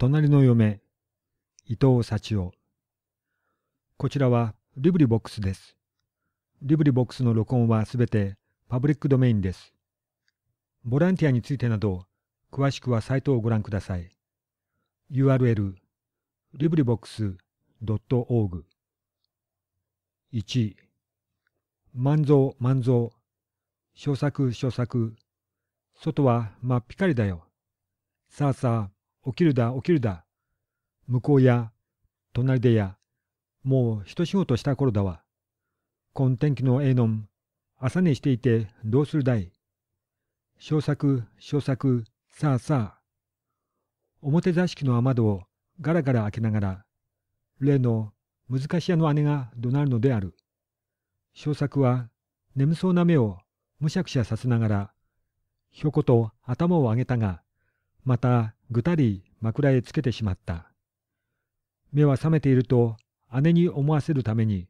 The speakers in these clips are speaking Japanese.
隣の嫁、伊藤幸男。こちらはリブリボックスです。リブリボックスの録音はすべてパブリックドメインです。ボランティアについてなど、詳しくはサイトをご覧ください。URL、librivox.org。1、万蔵万蔵、小作小作、外は真っぴかりだよ。さあさあ、起きるだ、起きるだ。向こうや、隣でや、もう一仕事した頃だわ。今天気のええのん、朝寝していてどうするだい。小作、小作、さあさあ。表座敷の雨戸をガラガラ開けながら、例の難し屋の姉が怒鳴るのである。小作は眠そうな目をむしゃくしゃさせながら、ひょこと頭を上げたが、またぐたり枕へつけてしまった。目は覚めていると姉に思わせるために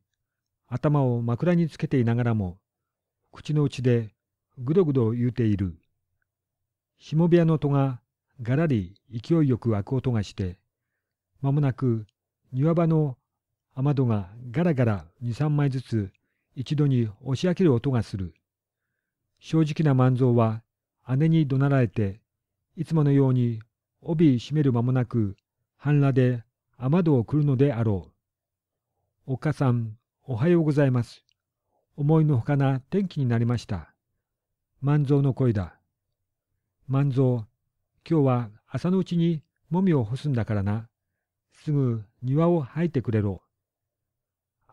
頭を枕につけていながらも口の内でぐどぐど言うている。下部屋の戸ががらり勢いよく開く音がして間もなく庭場の雨戸がガラガラ二三枚ずつ一度に押し開ける音がする。正直な万蔵は姉に怒鳴られていつものように帯締める間もなく半裸で雨戸をくるのであろう。おっかさん、おはようございます。思いのほかな天気になりました。万蔵の声だ。万蔵、今日は朝のうちにもみを干すんだからな。すぐ庭を吐いてくれろ。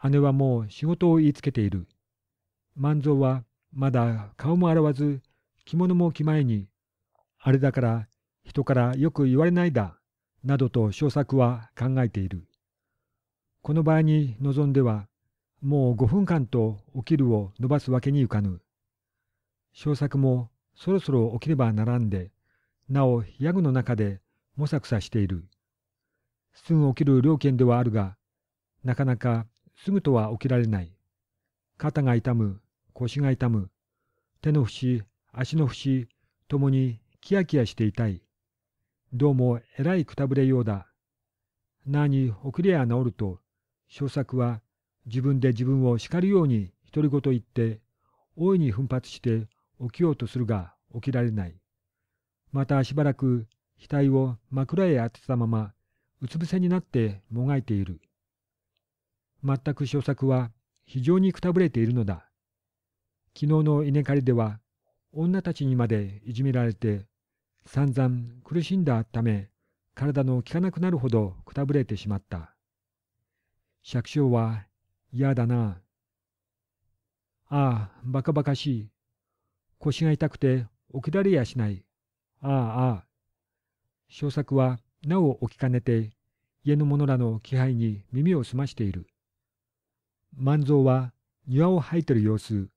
姉はもう仕事を言いつけている。万蔵はまだ顔も洗わず着物も着前にあれだから人からよく言われないだ、などと小作は考えている。この場合に臨んでは、もう5分間と起きるを伸ばすわけにいかぬ。小作もそろそろ起きればならんで、なおヤグの中でもさくさしている。すぐ起きる了見ではあるが、なかなかすぐとは起きられない。肩が痛む、腰が痛む、手の節、足の節、ともにキヤキヤしていたい。どうもえらいくたぶれようだ。なに遅れや治ると、小作は自分で自分を叱るように独り言言って、大いに奮発して起きようとするが起きられない。またしばらく額を枕へ当てたまま、うつ伏せになってもがいている。全く小作は非常にくたぶれているのだ。昨日の稲刈りでは、女たちにまでいじめられて、散々苦しんだため、体の効かなくなるほどくたぶれてしまった。百姓は嫌だな。ああ、バカバカしい。腰が痛くて起きられやしない。ああああ。小作はなお起きかねて、家の者らの気配に耳を澄ましている。万蔵は庭を吐いてる様子。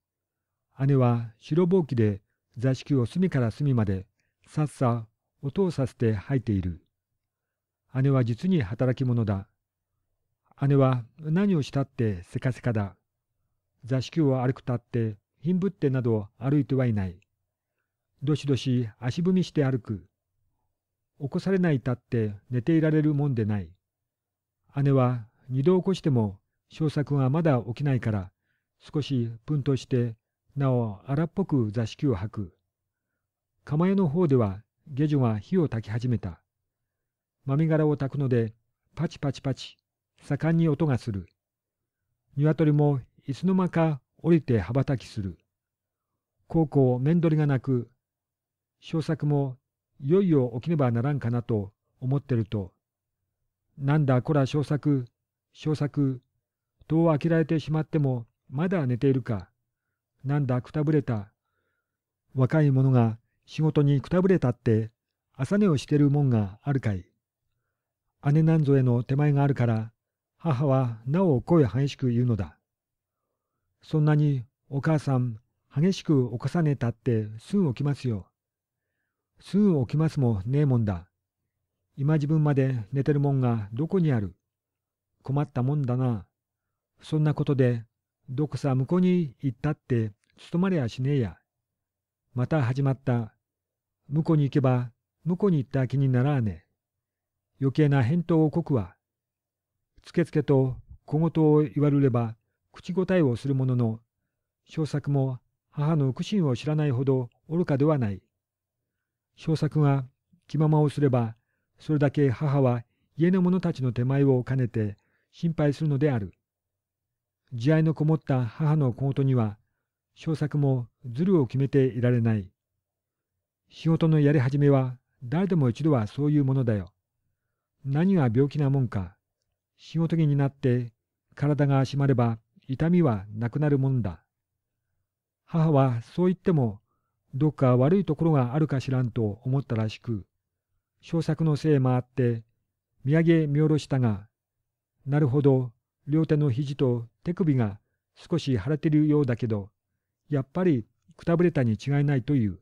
姉は白ぼうきで座敷を隅から隅までさっさ音をさせて吐いている。姉は実に働き者だ。姉は何をしたってせかせかだ。座敷を歩くたって貧ぶってなど歩いてはいない。どしどし足踏みして歩く。起こされないたって寝ていられるもんでない。姉は二度起こしても小作がまだ起きないから少しプンとしてなお荒っぽく座敷を吐く。釜屋の方では下女が火を焚き始めた。豆殻を炊くので、パチパチパチ、盛んに音がする。鶏もいつの間か降りて羽ばたきする。こうこう面取りがなく、小作もいよいよ起きねばならんかなと思ってると、なんだこら小作、小作、戸を開けられてしまってもまだ寝ているか。なんだくたぶれた。若い者が仕事にくたぶれたって、朝寝をしてるもんがあるかい。姉なんぞへの手前があるから、母はなお声激しく言うのだ。そんなにお母さん激しく起こさねたってすぐ起きますよ。すぐ起きますもねえもんだ。今自分まで寝てるもんがどこにある。困ったもんだな。そんなことで、どこさ向こうに行ったって務まりやしねえや。また始まった。向こうに行けば、向こうに行った気にならねえ。余計な返答をこくわ。つけつけと小言を言われれば、口答えをするものの、小作も母の苦心を知らないほど愚かではない。小作が気ままをすれば、それだけ母は家の者たちの手前を兼ねて心配するのである。慈愛のこもった母の小言には、小作もずるを決めていられない。仕事のやり始めは誰でも一度はそういうものだよ。何が病気なもんか。仕事着になって体が締まれば痛みはなくなるもんだ。母はそう言ってもどっか悪いところがあるか知らんと思ったらしく、小作のせいもあって見上げ見下ろしたが、なるほど両手の肘と手首が少し腫れてるようだけど、やっぱりくたぶれたに違いないという。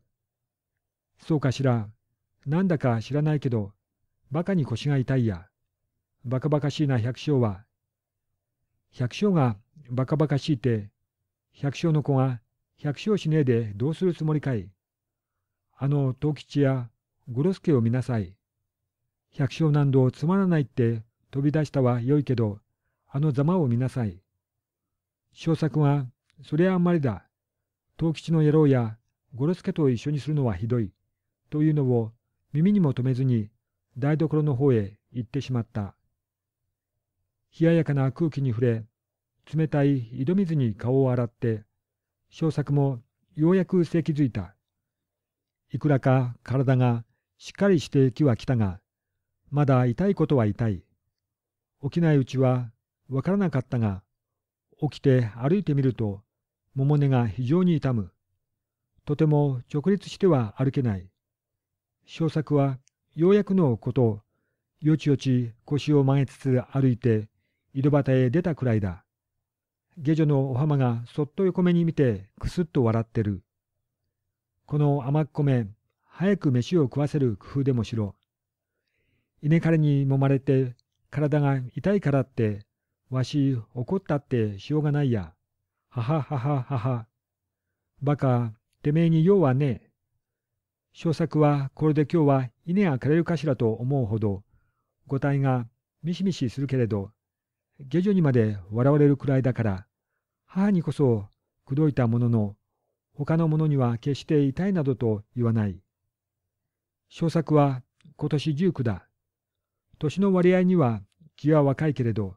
そうかしら。なんだか知らないけど、馬鹿に腰が痛いや。バカバカしいな百姓は。百姓がバカバカしいて、百姓の子が百姓しねえでどうするつもりかい。あの藤吉や五郎助を見なさい。百姓何度つまらないって飛び出したはよいけど、あのざまを見なさい。小作は、そりゃあんまりだ。藤吉の野郎や五郎助と一緒にするのはひどい。というのを耳にも留めずに台所の方へ行ってしまった。冷ややかな空気に触れ、冷たい井戸水に顔を洗って、小作もようやくせきづいた。いくらか体がしっかりしてきは来たが、まだ痛いことは痛い。起きないうちはわからなかったが、起きて歩いてみると、百根が非常に痛む。とても直立しては歩けない。小作はようやくのことよちよち腰を曲げつつ歩いて井戸端へ出たくらいだ。下女のお浜がそっと横目に見てくすっと笑ってる。この甘っこめ、早く飯を食わせる工夫でもしろ。稲刈りに揉まれて体が痛いからって、わし怒ったってしようがないや。はははははは。バカ、てめえに用はねえ。小作はこれで今日は稲が枯れるかしらと思うほど、五体がミシミシするけれど、下女にまで笑われるくらいだから、母にこそ口説いたものの、他の者には決して痛いなどと言わない。小作は今年十九だ。年の割合には気は若いけれど、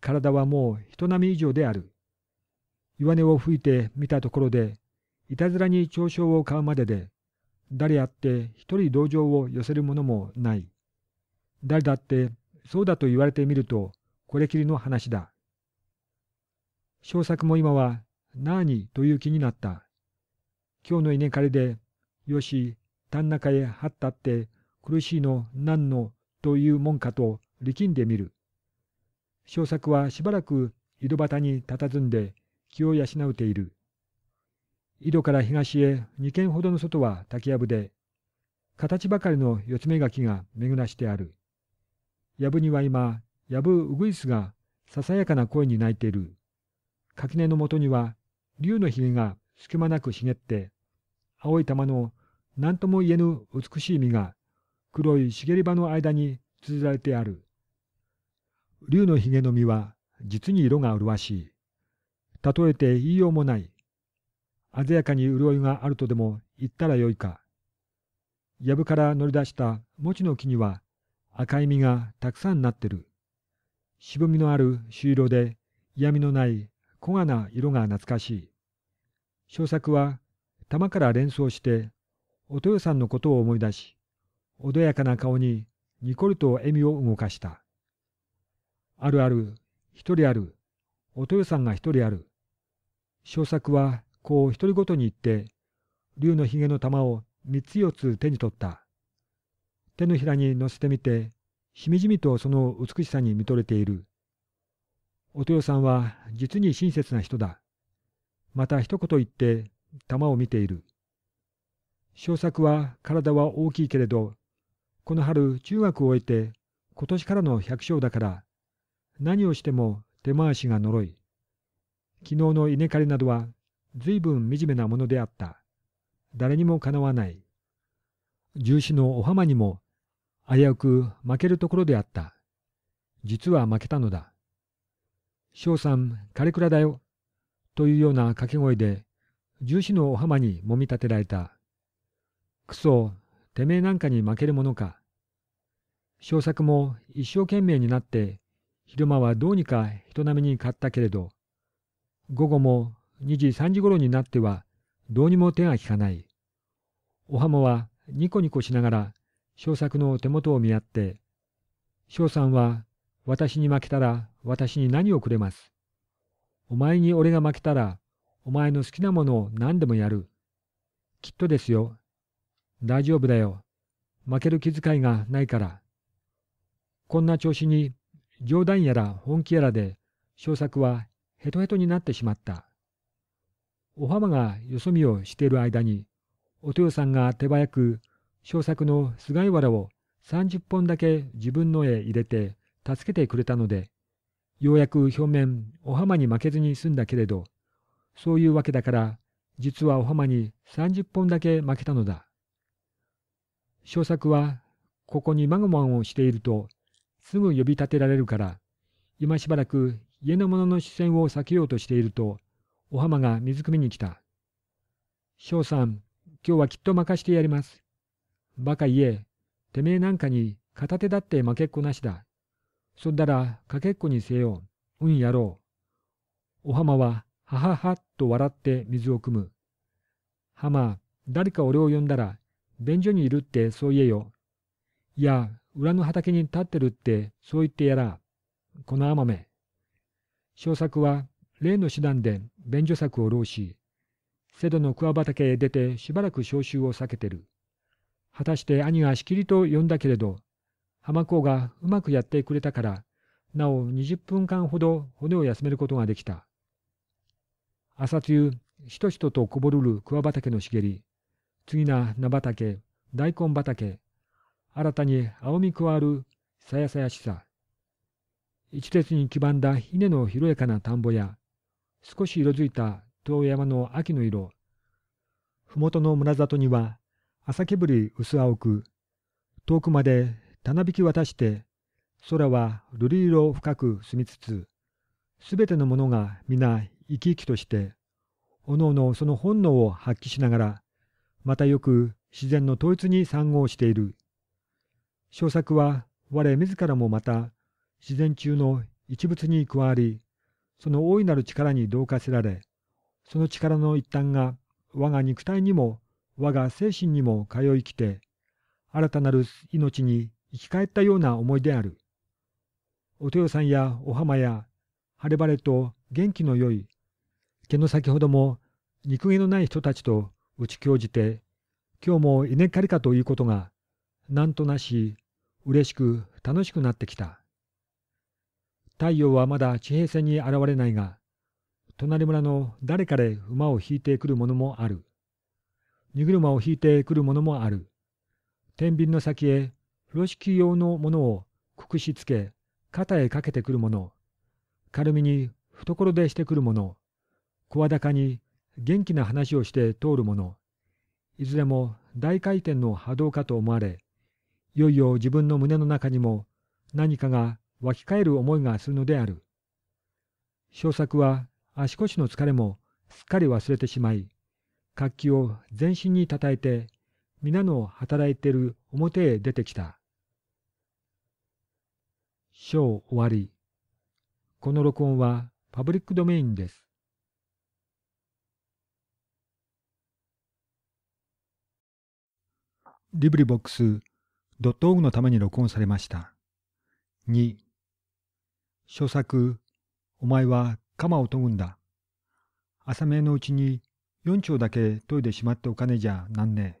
体はもう人並み以上である。岩根を吹いてみたところで、いたずらに嘲笑を買うまでで、誰やって一人同情を寄せるものもない。誰だってそうだと言われてみるとこれきりの話だ。小作も今はなあにという気になった。今日の稲刈りでよし田中へ張ったって苦しいの何のというもんかと力んでみる。小作はしばらく井戸端に佇んで気を養うている。井戸から東へ2軒ほどの外は竹やぶで、形ばかりの四つ目垣が巡らしてある。やぶには今、やぶうぐいすがささやかな声に鳴いている。垣根のもとには、竜のひげが隙間なく茂って、青い玉の何とも言えぬ美しい実が、黒い茂り場の間に綴られてある。竜のひげの実は、実に色が麗しい。例えて言いようもない。鮮やかに潤いがあるとでも言ったらよいか。やぶから乗り出した餅の木には赤い実がたくさんなってる。渋みのある朱色で嫌味のない小がな色が懐かしい。小作は玉から連想してお豊さんのことを思い出し、穏やかな顔にニコリと笑みを動かした。あるある、一人ある、お豊さんが一人ある。小作はこう独り言に言って、竜のひげの玉を三つ四つ手に取った。手のひらに乗せてみて、しみじみとその美しさに見とれている。お豊さんは実に親切な人だ。また一言言って玉を見ている。小作は体は大きいけれど、この春中学を終えて今年からの百姓だから、何をしても手回しが呪い。昨日の稲刈りなどは随分惨めなものであった。誰にもかなわない。重視のお浜にも危うく負けるところであった。実は負けたのだ。翔さん、枯倉だよ。というような掛け声で、重視のお浜にもみ立てられた。くそ、てめえなんかに負けるものか。翔作も一生懸命になって、昼間はどうにか人並みに買ったけれど、午後も2時3時頃になってはどうにも手が利かない。おはもはニコニコしながら小作の手元を見合って、小さんは私に負けたら私に何をくれます。お前に俺が負けたらお前の好きなものを何でもやる。きっとですよ。大丈夫だよ。負ける気遣いがないから。こんな調子に冗談やら本気やらで小作はヘトヘトになってしまった。お浜がよそ見をしている間に、お豊さんが手早く、小作の菅井原を30本だけ自分の絵入れて助けてくれたので、ようやく表面お浜に負けずに済んだけれど、そういうわけだから、実はお浜に30本だけ負けたのだ。小作は、ここにマグマンをしていると、すぐ呼び立てられるから、今しばらく家の者の視線を避けようとしていると、お浜が水汲みに来た。翔さん、今日はきっと任してやります。バカ言え、てめえなんかに片手だって負けっこなしだ。そんだらかけっこにせよ。うんやろう。お浜は、はははっと笑って水を汲む。浜、誰か俺を呼んだら、便所にいるってそう言えよ。いや、裏の畑に立ってるってそう言ってやら。この雨。め。小作は例の手段で便所策を労し、瀬戸の桑畑へ出てしばらく召集を避けてる。果たして兄がしきりと呼んだけれど、浜子がうまくやってくれたから、なお20分間ほど骨を休めることができた。朝露、しとしととこぼるる桑畑の茂り、次な菜畑、大根畑、新たに青み加わるさやさやしさ。一列に黄ばんだ稲の広やかな田んぼや、少し色づいた遠山の秋の色。麓の村里には、朝けぶり薄青く、遠くまで棚引き渡して、空は瑠璃色深く澄みつつ、すべてのものが皆生き生きとして、おのおのその本能を発揮しながら、またよく自然の統一に参合している。小作は我自らもまた自然中の一物に加わり、その大いなる力に同化せられ、その力の一端が我が肉体にも我が精神にも通い来て、新たなる命に生き返ったような思いである。お豊さんやお浜や晴れ晴れと元気のよい、毛の先ほども肉毛のない人たちと打ち教じて、今日も稲刈りかということが、なんとなし、嬉しく楽しくなってきた。太陽はまだ地平線に現れないが、隣村の誰かで馬を引いてくるももある。荷車を引いてくるももある。天秤の先へ風呂敷用のものをくくしつけ、肩へかけてくるもの。軽みに懐でしてくるもの。声高に元気な話をして通るもの。いずれも大回転の波動かと思われ、いよいよ自分の胸の中にも何かが湧き返る思いがするのである。小作は足腰の疲れもすっかり忘れてしまい、活気を全身にたたえて、皆の働いてる表へ出てきた。章終わり。この録音はパブリックドメインです。リブリボックス .org のために録音されました。2小作、お前は鎌を研ぐんだ。朝めのうちに四丁だけ研いでしまっておかねじゃなんねえ。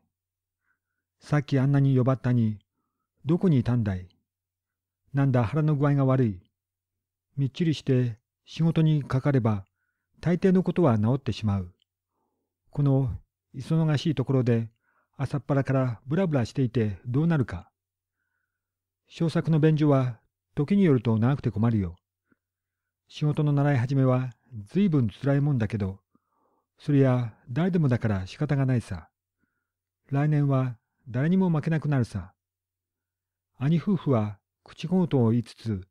さっきあんなに呼ばったに、どこにいたんだいなんだ腹の具合が悪い。みっちりして仕事にかかれば、大抵のことは治ってしまう。この忙しいところで、朝っぱらからブラブラしていてどうなるか。小作の便所は、時によると長くて困るよ。仕事の習い始めはずいぶん辛いもんだけど、そりゃ誰でもだから仕方がないさ。来年は誰にも負けなくなるさ。兄夫婦は口小言を言いつつ、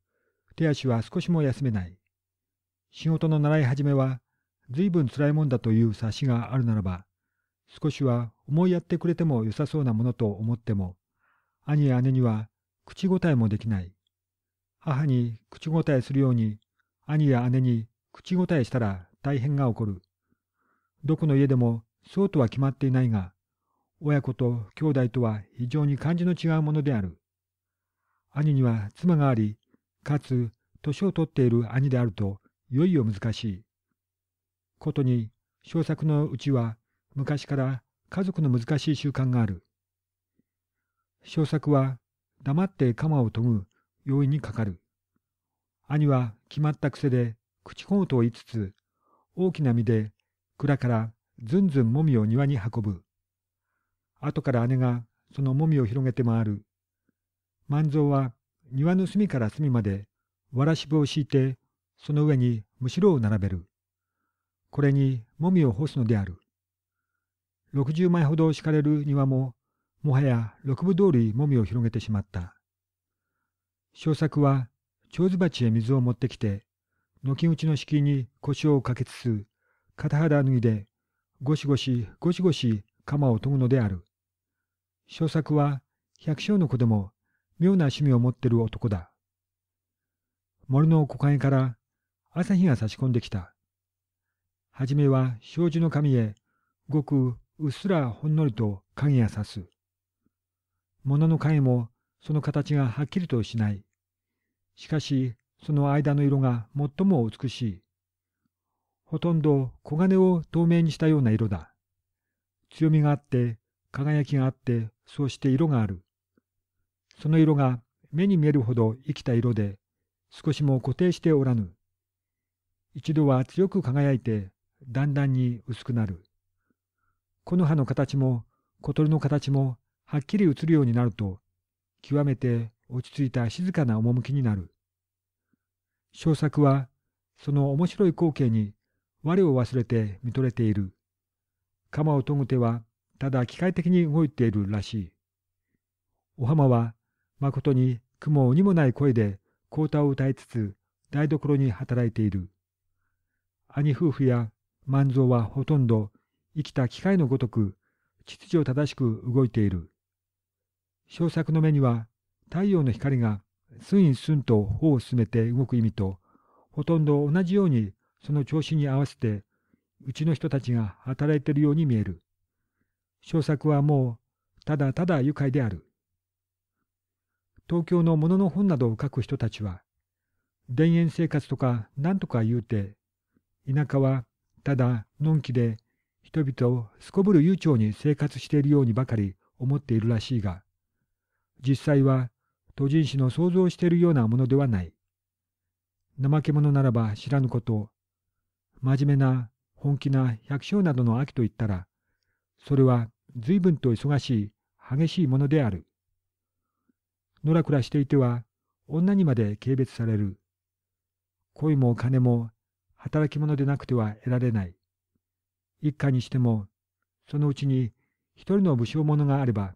手足は少しも休めない。仕事の習い始めはずいぶん辛いもんだという察しがあるならば、少しは思いやってくれても良さそうなものと思っても、兄や姉には口答えもできない。母に口答えするように兄や姉に口答えしたら大変が起こる。どこの家でもそうとは決まっていないが、親子と兄弟とは非常に感じの違うものである。兄には妻があり、かつ年を取っている兄であるといよいよ難しい。ことに、小作のうちは昔から家族の難しい習慣がある。小作は黙って鎌を研ぐ容易にかかる。兄は決まった癖で口コートを言いつつ、大きな実で蔵からずんずんもみを庭に運ぶ。後から姉がそのもみを広げて回る。万蔵は庭の隅から隅までわらしぶを敷いて、その上にむしろを並べる。これにもみを干すのである。六十枚ほど敷かれる庭も、もはや六分通りもみを広げてしまった。小作は蝶子鉢へ水を持ってきて、軒打ちの敷居に腰をかけつつ、肩肌脱いで、ゴシゴシゴシゴシ鎌を研ぐのである。小作は百姓の子でも妙な趣味を持ってる男だ。森の木陰から朝日が差し込んできた。はじめは障子の髪へごくうっすらほんのりと影が差す。物の影もその形がはっきりとしない。しかし、その間の色が最も美しい。ほとんど黄金を透明にしたような色だ。強みがあって、輝きがあって、そうして色がある。その色が目に見えるほど生きた色で、少しも固定しておらぬ。一度は強く輝いて、だんだんに薄くなる。木の葉の形も、小鳥の形も、はっきり映るようになると、極めて落ち着いた静かな趣になる。小作は、その面白い光景に我を忘れて見とれている。鎌を研ぐ手は、ただ機械的に動いているらしい。お浜は、まことに雲にもない声で、小歌を歌いつつ、台所に働いている。兄夫婦や万蔵はほとんど、生きた機械のごとく、秩序正しく動いている。小作の目には、太陽の光がすんすんと頬を進めて動く意味と、ほとんど同じようにその調子に合わせて、うちの人たちが働いているように見える。小作はもう、ただただ愉快である。東京のものの本などを書く人たちは、田園生活とか何とか言うて、田舎はただのんきで人々をすこぶる悠長に生活しているようにばかり思っているらしいが、実際は都人種の想像しているようなものではない。怠け者ならば知らぬこと真面目な、本気な百姓などの秋といったら、それは随分と忙しい、激しいものである。のらくらしていては、女にまで軽蔑される。恋も金も、働き者でなくては得られない。一家にしても、そのうちに一人の武将者があれば、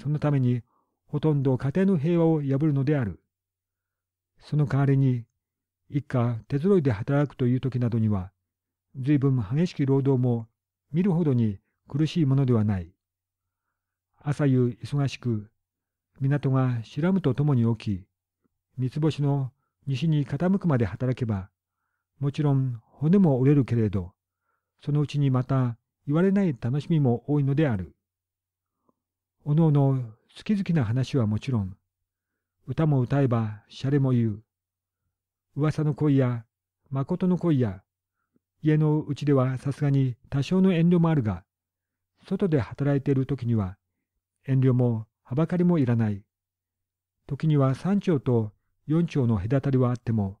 そのためにほとんど家庭の平和を破るのである。その代わりに、一家手揃いで働くという時などには、随分激しき労働も見るほどに苦しいものではない。朝夕忙しく、港が白むとともに起き、三つ星の西に傾くまで働けば、もちろん骨も折れるけれど、そのうちにまた言われない楽しみも多いのである。おのおの月々な話はもちろん、歌も歌えばシャレも言う。噂の恋や、誠の恋や、家のうちではさすがに多少の遠慮もあるが、外で働いている時には、遠慮もはばかりもいらない。時には三丁と四丁の隔たりはあっても、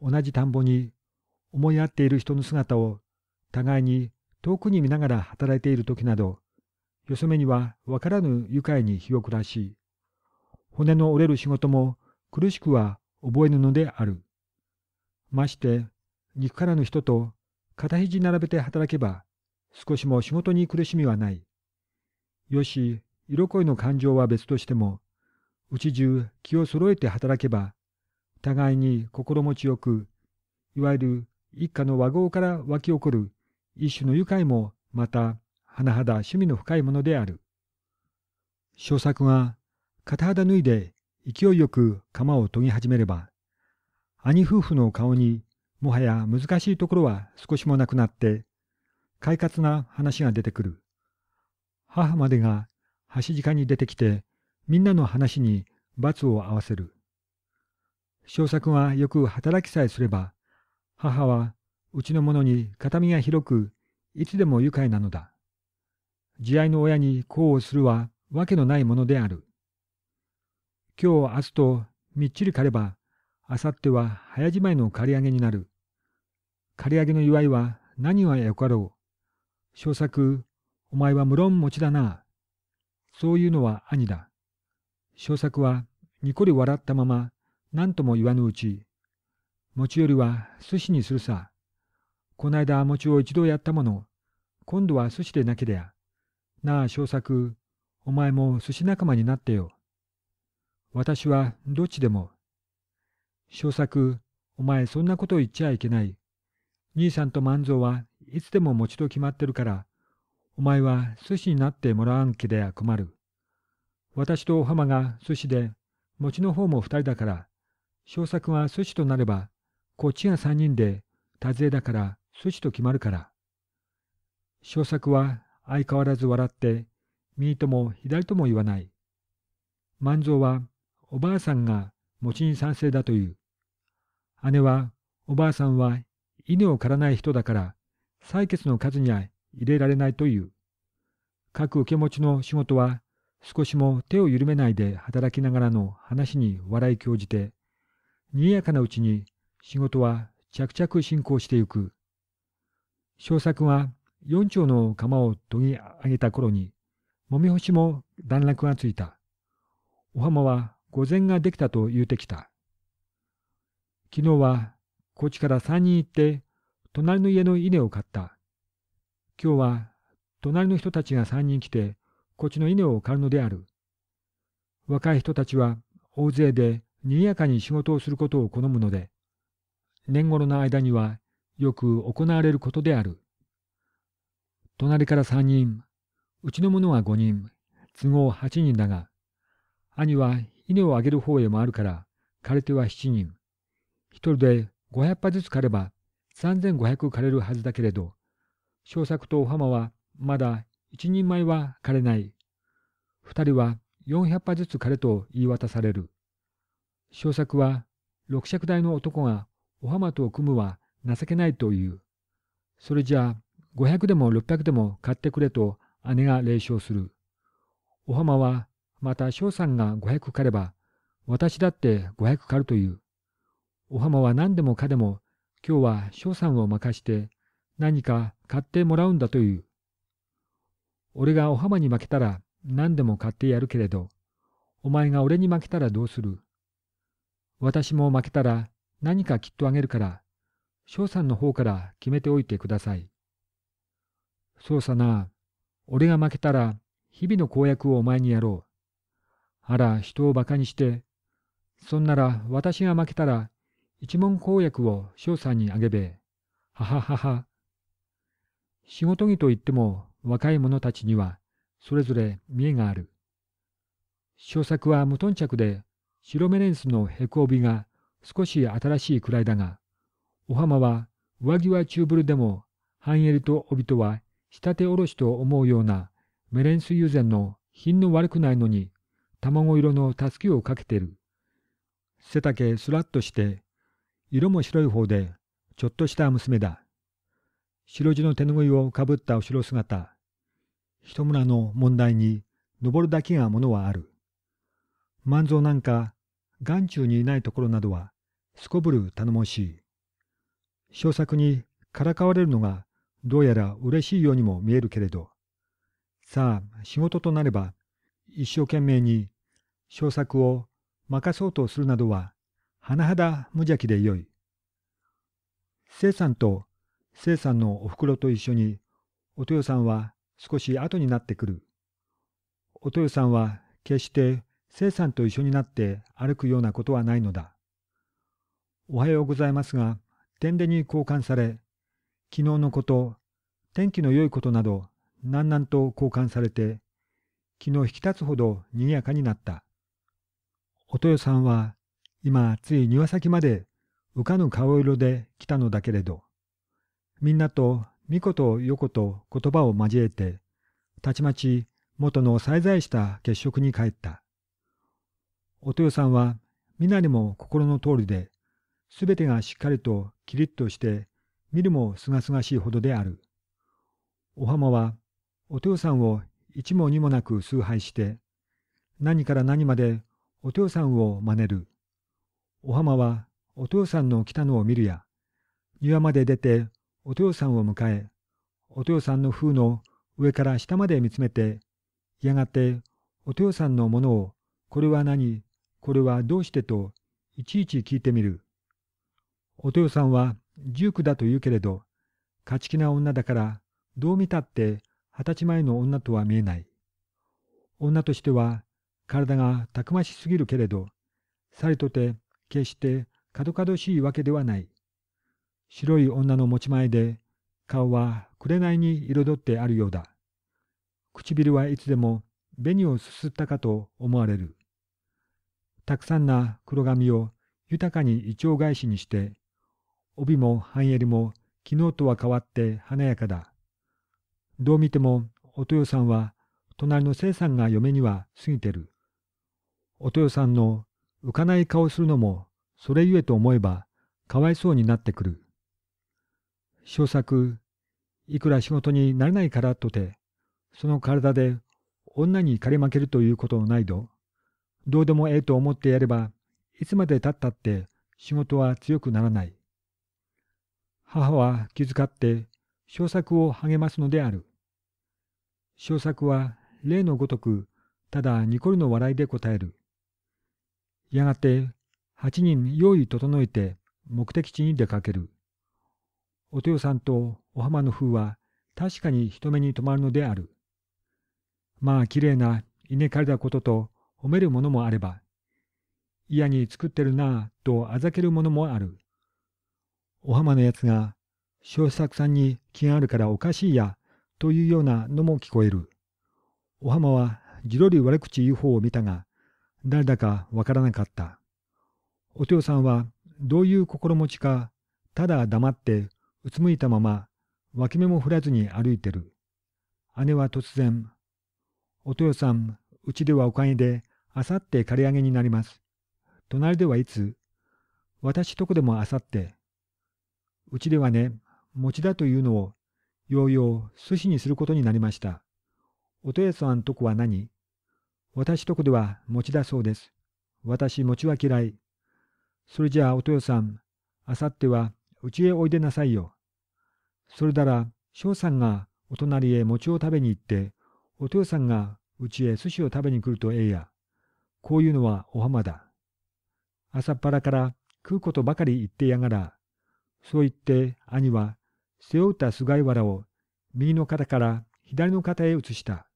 同じ田んぼに思い合っている人の姿を互いに遠くに見ながら働いている時など、よそめにはわからぬ愉快に火を暮らし、骨の折れる仕事も苦しくは覚えぬのである。まして、肉からぬ人と肩肘並べて働けば、少しも仕事に苦しみはない。よし、色恋の感情は別としても、うち中気を揃えて働けば、互いに心持ちよく、いわゆる一家の和合から湧き起こる一種の愉快もまた甚だ趣味の深いものである。小作が片肌脱いで勢いよく釜を研ぎ始めれば、兄夫婦の顔にもはや難しいところは少しもなくなって、快活な話が出てくる。母までが橋近に出てきて、みんなの話に罰を合わせる。小作がよく働きさえすれば、母はうちの者に形見が広く、いつでも愉快なのだ。慈愛の親に功をするはわけのないものである。今日明日とみっちり狩れば、あさっては早じまいの刈り上げになる。刈り上げの祝いは何はよかろう。小作、お前は無論持ちだな。そういうのは兄だ。小作はにこり笑ったまま何とも言わぬうち、餅よりは寿司にするさ。こないだ餅を一度やったもの、今度は寿司でなけりゃ。なあ、小作、お前も寿司仲間になってよ。私はどっちでも。小作、お前そんなこと言っちゃいけない。兄さんと万蔵はいつでも持ちと決まってるから、お前は寿司になってもらわんけりゃ困る。私とお浜が寿司で、餅の方も二人だから、小作が寿司となれば、こっちが三人で、多勢だから寿司と決まるから。小作は相変わらず笑って、右とも左とも言わない。万蔵は、おばあさんが餅に賛成だという。姉は、おばあさんは稲を刈らない人だから、採血の数には入れられないという。各受け持ちの仕事は、少しも手を緩めないで働きながらの話に笑い興じて、賑やかなうちに仕事は着々進行してゆく。小作は四丁の釜を研ぎ上げた頃に、もみ干しも段落がついた。お浜は御前ができたと言うてきた。昨日は、こっちから三人行って、隣の家の稲を買った。今日は、隣の人たちが三人来て、こっちの稲を買うのである。若い人たちは、大勢で、賑やかに仕事をすることを好むので、年頃の間には、よく行われることである。隣から3人、うちの者は5人、都合8人だが、兄は稲をあげる方へ回るから、枯れては7人。一人で500羽ずつ枯れば、3500枯れるはずだけれど、小作とお浜はまだ一人前は枯れない。二人は400羽ずつ枯れと言い渡される。小作は六尺台の男がお浜と組むは情けないという。それじゃあ500でも600でも買ってくれと姉が冷笑する。お浜は、また翔さんが500狩れば、私だって500狩るという。お浜は何でもかでも、今日は翔さんを任して、何か買ってもらうんだという。俺がお浜に負けたら何でも買ってやるけれど、お前が俺に負けたらどうする私も負けたら何かきっとあげるから、翔さんの方から決めておいてください。そうさな。俺が負けたら、日々の公約をお前にやろう。あら、人を馬鹿にして。そんなら、私が負けたら、一問公約を翔さんにあげべはははは。仕事着といっても、若い者たちには、それぞれ見えがある。小作は無頓着で、白メレンスのへこ帯が少し新しいくらいだが、お浜は上着はーブルでも、半襟と帯とは仕立ておろしと思うようなメレンス友禅の品の悪くないのに卵色のたすきをかけてる。背丈すらっとして、色も白い方でちょっとした娘だ。白地の手ぬぐいをかぶった後ろ姿。人村の問題に登るだけがものはある。万蔵なんか眼中にいないところなどはすこぶる頼もしい。小作にからかわれるのがどうやら嬉しいようにも見えるけれど、さあ、仕事となれば、一生懸命に、小作を任そうとするなどは、甚だ無邪気でよい。生さんと生さんのお袋と一緒に、お豊さんは少し後になってくる。お豊さんは決して生さんと一緒になって歩くようなことはないのだ。おはようございますが、天でに交換され、昨日のこと、天気の良いことなど、南々と交換されて、昨日引き立つほど賑やかになった。お豊さんは、今つい庭先まで浮かぬ顔色で来たのだけれど、みんなとみこと横と言葉を交えて、たちまち元の再在した血色に帰った。お豊さんは、みなりも心の通りで、すべてがしっかりとキリッとして見るもすがすがしいほどである。お浜は、お父さんを一も二もなく崇拝して、何から何までお父さんを真似る。お浜は、お父さんの来たのを見るや、庭まで出てお父さんを迎え、お父さんの風の上から下まで見つめて、やがてお父さんのものを、これは何、これはどうしてと、いちいち聞いてみる。お父さんはークだと言うけれど、勝ち気な女だから、どう見たって二十歳前の女とは見えない。女としては、体がたくましすぎるけれど、さりとて決してかどしいわけではない。白い女の持ち前で、顔は紅に彩ってあるようだ。唇はいつでも紅をすすったかと思われる。たくさんな黒髪を豊かに胃腸返しにして、帯も半襟も昨日とは変わって華やかだ。どう見てもお豊さんは隣の生さんが嫁には過ぎてる。お豊さんの浮かない顔するのもそれゆえと思えばかわいそうになってくる。小作、いくら仕事になれないからとて、その体で女に枯れ負けるということのないど、どうでもええと思ってやれば、いつまでたったって仕事は強くならない。母は気遣って小作を励ますのである。小作は例のごとく、ただニコルの笑いで答える。やがて、八人用意整えて目的地に出かける。お豊さんとお浜の風は確かに人目に留まるのである。まあ綺麗な稲刈りだことと褒めるものもあれば、嫌に作ってるなあとあざけるものもある。お浜のやつが、小作さんに気があるからおかしいや、というようなのも聞こえる。お浜はじろり悪口言う方を見たが、誰だかわからなかった。お父さんはどういう心持ちか、ただ黙ってうつむいたまま、脇目も振らずに歩いてる。姉は突然、お父さん、うちではおげで、あさって刈り上げになります。隣ではいつ私とこでもあさって。うちではね、餅だというのを、ようよう寿司にすることになりました。おとやさんとこは何私とこでは餅だそうです。私、餅は嫌い。それじゃあ、おとよさん、あさっては、うちへおいでなさいよ。それだら、しょうさんがお隣へ餅を食べに行って、おとよさんがうちへ寿司を食べに来るとええや。こういうのはお浜だ。朝っぱらから食うことばかり言ってやがら、そう言って兄は背負った菅原を右の肩から左の肩へ移した。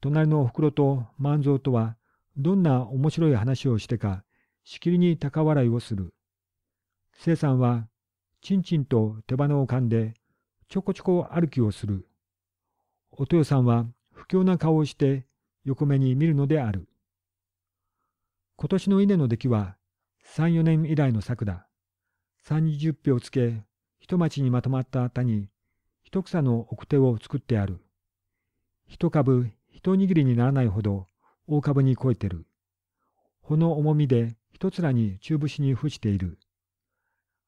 隣のおふくろと万蔵とはどんな面白い話をしてかしきりに高笑いをする。生さんはちんちんと手羽を噛んでちょこちょこ歩きをする。お豊さんは不況な顔をして横目に見るのである。今年の稲の出来は3、4年以来の作だ。三二十票つけ、一町にまとまった田に、一草の奥手を作ってある。一株、一握りにならないほど、大株に肥えてる。穂の重みで一つらに中節に伏している。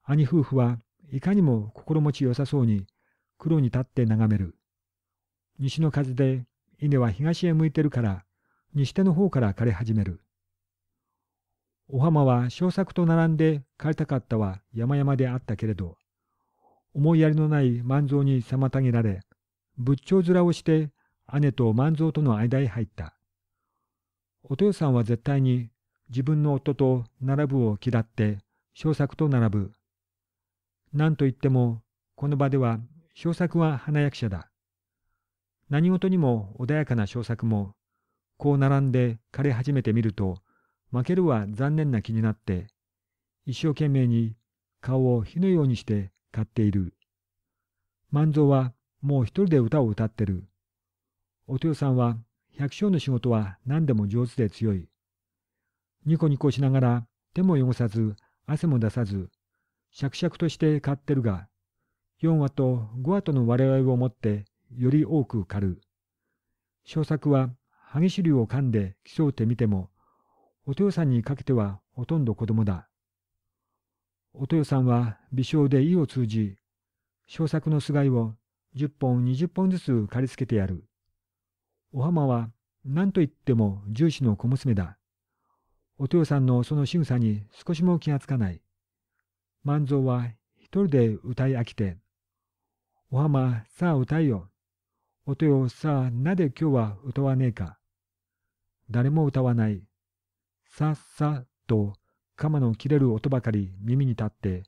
兄夫婦はいかにも心持ちよさそうに、黒に立って眺める。西の風で稲は東へ向いてるから、西手の方から枯れ始める。お浜は小作と並んで帰りたかったは山々であったけれど、思いやりのない万蔵に妨げられ、仏頂面をして姉と万蔵との間へ入った。お豊さんは絶対に自分の夫と並ぶを嫌って小作と並ぶ。何と言っても、この場では小作は花役者だ。何事にも穏やかな小作も、こう並んで枯れ始めてみると、負けるは残念な気になって、一生懸命に顔を火のようにして買っている。万蔵はもう一人で歌を歌ってる。お豊さんは百姓の仕事は何でも上手で強い。ニコニコしながら手も汚さず汗も出さず、しゃくしゃくとして買ってるが、4話と5話との我々をもってより多く狩る。小作は激し流を噛んで競うてみても、お豊さんにかけてはほとんど子供だ。お豊さんは微笑で意を通じ、小作の菅井を10本20本ずつ借り付けてやる。お浜は何と言っても重視の小娘だ。お豊さんのその仕草に少しも気がつかない。万蔵は一人で歌い飽きて、お浜さあ歌いよ。お豊さあなで今日は歌わねえか。誰も歌わない。さっさと鎌の切れる音ばかり耳に立って、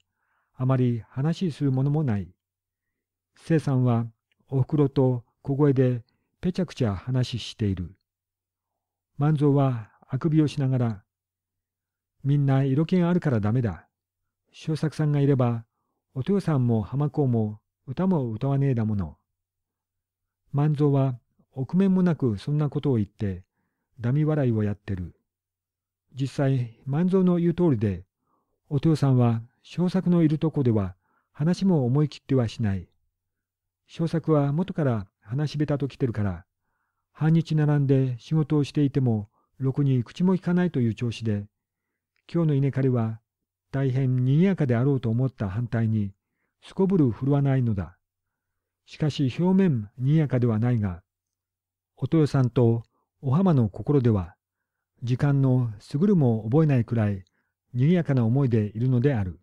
あまり話するものもない。生さんはおふくろと小声でぺちゃくちゃ話している。万蔵はあくびをしながら、みんな色気があるからダメだ。小作さんがいれば、お父さんも浜子も歌も歌わねえだもの。万蔵は臆面もなくそんなことを言って、ダミ笑いをやってる。実際、万蔵の言う通りで、お父さんは小作のいるとこでは話も思い切ってはしない。小作は元から話し下手と来てるから、半日並んで仕事をしていても、ろくに口もきかないという調子で、今日の稲刈りは大変賑やかであろうと思った反対に、すこぶる振るわないのだ。しかし表面賑やかではないが、お豊さんとお浜の心では、時間のすぐるも覚えないくらい賑やかな思いでいるのである。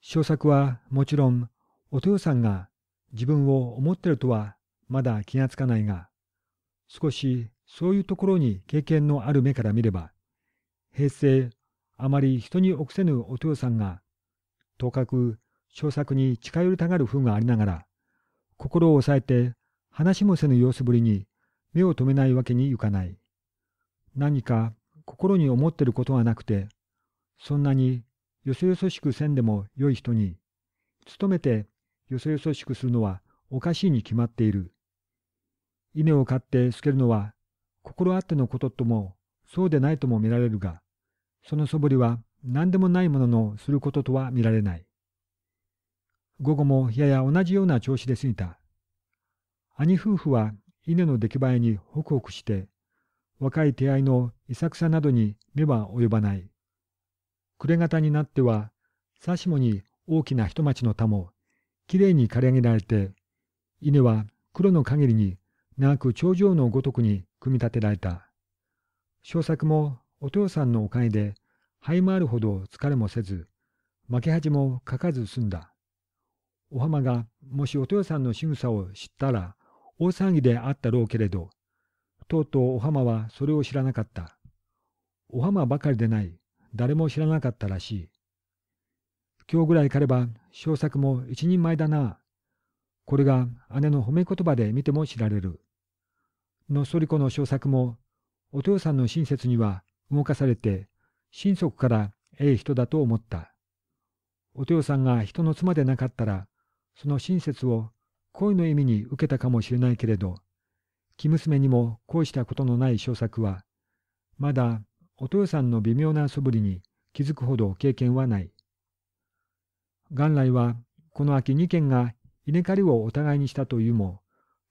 小作はもちろんお豊さんが自分を思ってるとはまだ気がつかないが、少しそういうところに経験のある目から見れば、平成あまり人に臆せぬお豊さんが、とかく小作に近寄りたがる風がありながら、心を抑えて話もせぬ様子ぶりに目を留めないわけにいかない。何か心に思ってることがなくて、そんなによそよそしくせんでも良い人に、努めてよそよそしくするのはおかしいに決まっている。稲を買って透けるのは、心あってのこととも、そうでないとも見られるが、その素振りは何でもないもののすることとは見られない。午後もやや同じような調子で過ぎた。兄夫婦は稲の出来栄えにホクホクして、若い手合いのいさくさなどに目は及ばない。暮れ方になっては、さしもに大きな一町の田も、きれいに刈り上げられて、稲は黒の限りに長く頂上のごとくに組み立てられた。小作もお父さんのおかげで、灰回るほど疲れもせず、負け恥もかかず済んだ。お浜がもしお父さんの仕草を知ったら、大騒ぎであったろうけれど、とうとうお浜はそれを知らなかった。お浜ばかりでない、誰も知らなかったらしい。今日ぐらい狩れば、小作も一人前だな。これが姉の褒め言葉で見ても知られる。のっそり子の小作も、お父さんの親切には動かされて、心底からええ人だと思った。お父さんが人の妻でなかったら、その親切を恋の意味に受けたかもしれないけれど、生娘にもこうしたことのない小作は、まだお豊さんの微妙な素振りに気づくほど経験はない。元来はこの秋2件が稲刈りをお互いにしたというも、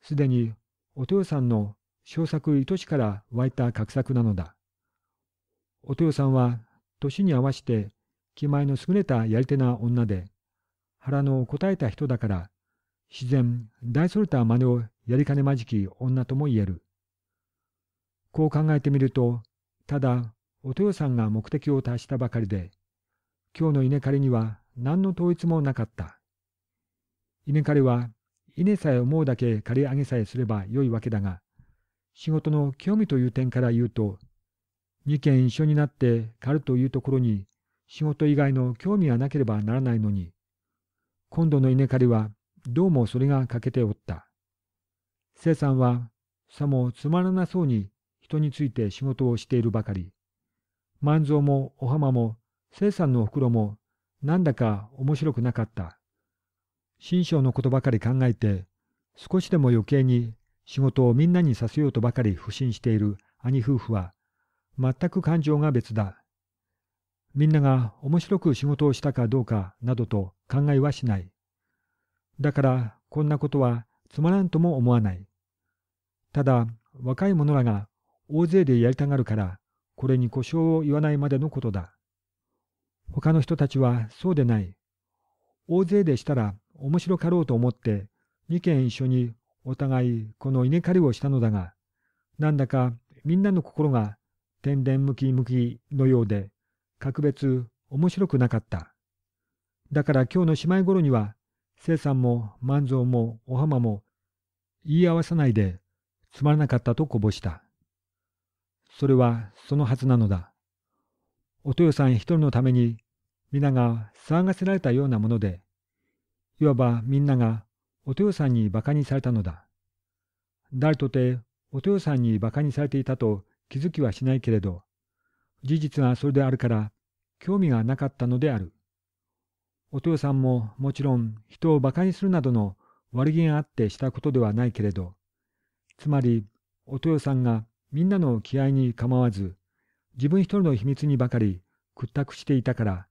すでにお豊さんの小作愛しから湧いた格作なのだ。お豊さんは年に合わせて気前の優れたやり手な女で、腹の応えた人だから、自然、大それた真似をやりかねまじき女とも言える。こう考えてみると、ただ、お豊さんが目的を達したばかりで、今日の稲刈りには何の統一もなかった。稲刈りは、稲さえ思うだけ刈り上げさえすればよいわけだが、仕事の興味という点から言うと、二件一緒になって狩るというところに仕事以外の興味がなければならないのに、今度の稲刈りはどうもそれが欠けておった。生さんは、さもつまらなそうに人について仕事をしているばかり。万蔵もお浜も、生さんのお袋も、なんだか面白くなかった。新章のことばかり考えて、少しでも余計に仕事をみんなにさせようとばかり不信している兄夫婦は、全く感情が別だ。みんなが面白く仕事をしたかどうかなどと考えはしない。だからこんなことはつまらんとも思わない。ただ若い者らが大勢でやりたがるからこれに故障を言わないまでのことだ。他の人たちはそうでない。大勢でしたら面白かろうと思って2軒一緒にお互いこの稲刈りをしたのだがなんだかみんなの心が天然向き向きのようで格別面白くなかった。だから今日の姉妹頃には生産も万蔵もお浜も言い合わさないでつまらなかったとこぼした。それはそのはずなのだ。お豊さん一人のために皆が騒がせられたようなもので、いわばみんながお豊さんに馬鹿にされたのだ。誰とてお豊さんに馬鹿にされていたと気づきはしないけれど、事実がそれであるから興味がなかったのである。お父さんももちろん人を馬鹿にするなどの悪気があってしたことではないけれど、つまりお豊さんがみんなの気合に構わず、自分一人の秘密にばかり屈託していたから、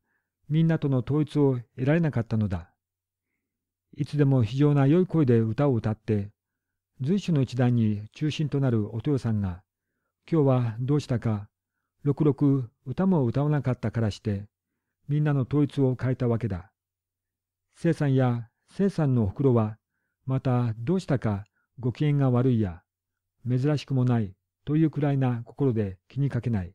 みんなとの統一を得られなかったのだ。いつでも非常な良い声で歌を歌って、随所の一段に中心となるお豊さんが、今日はどうしたか、ろくろく歌も歌わなかったからして、みんなの統一を変えたわけだ。生産や生産のふくろは、またどうしたかご機嫌が悪いや、珍しくもないというくらいな心で気にかけない。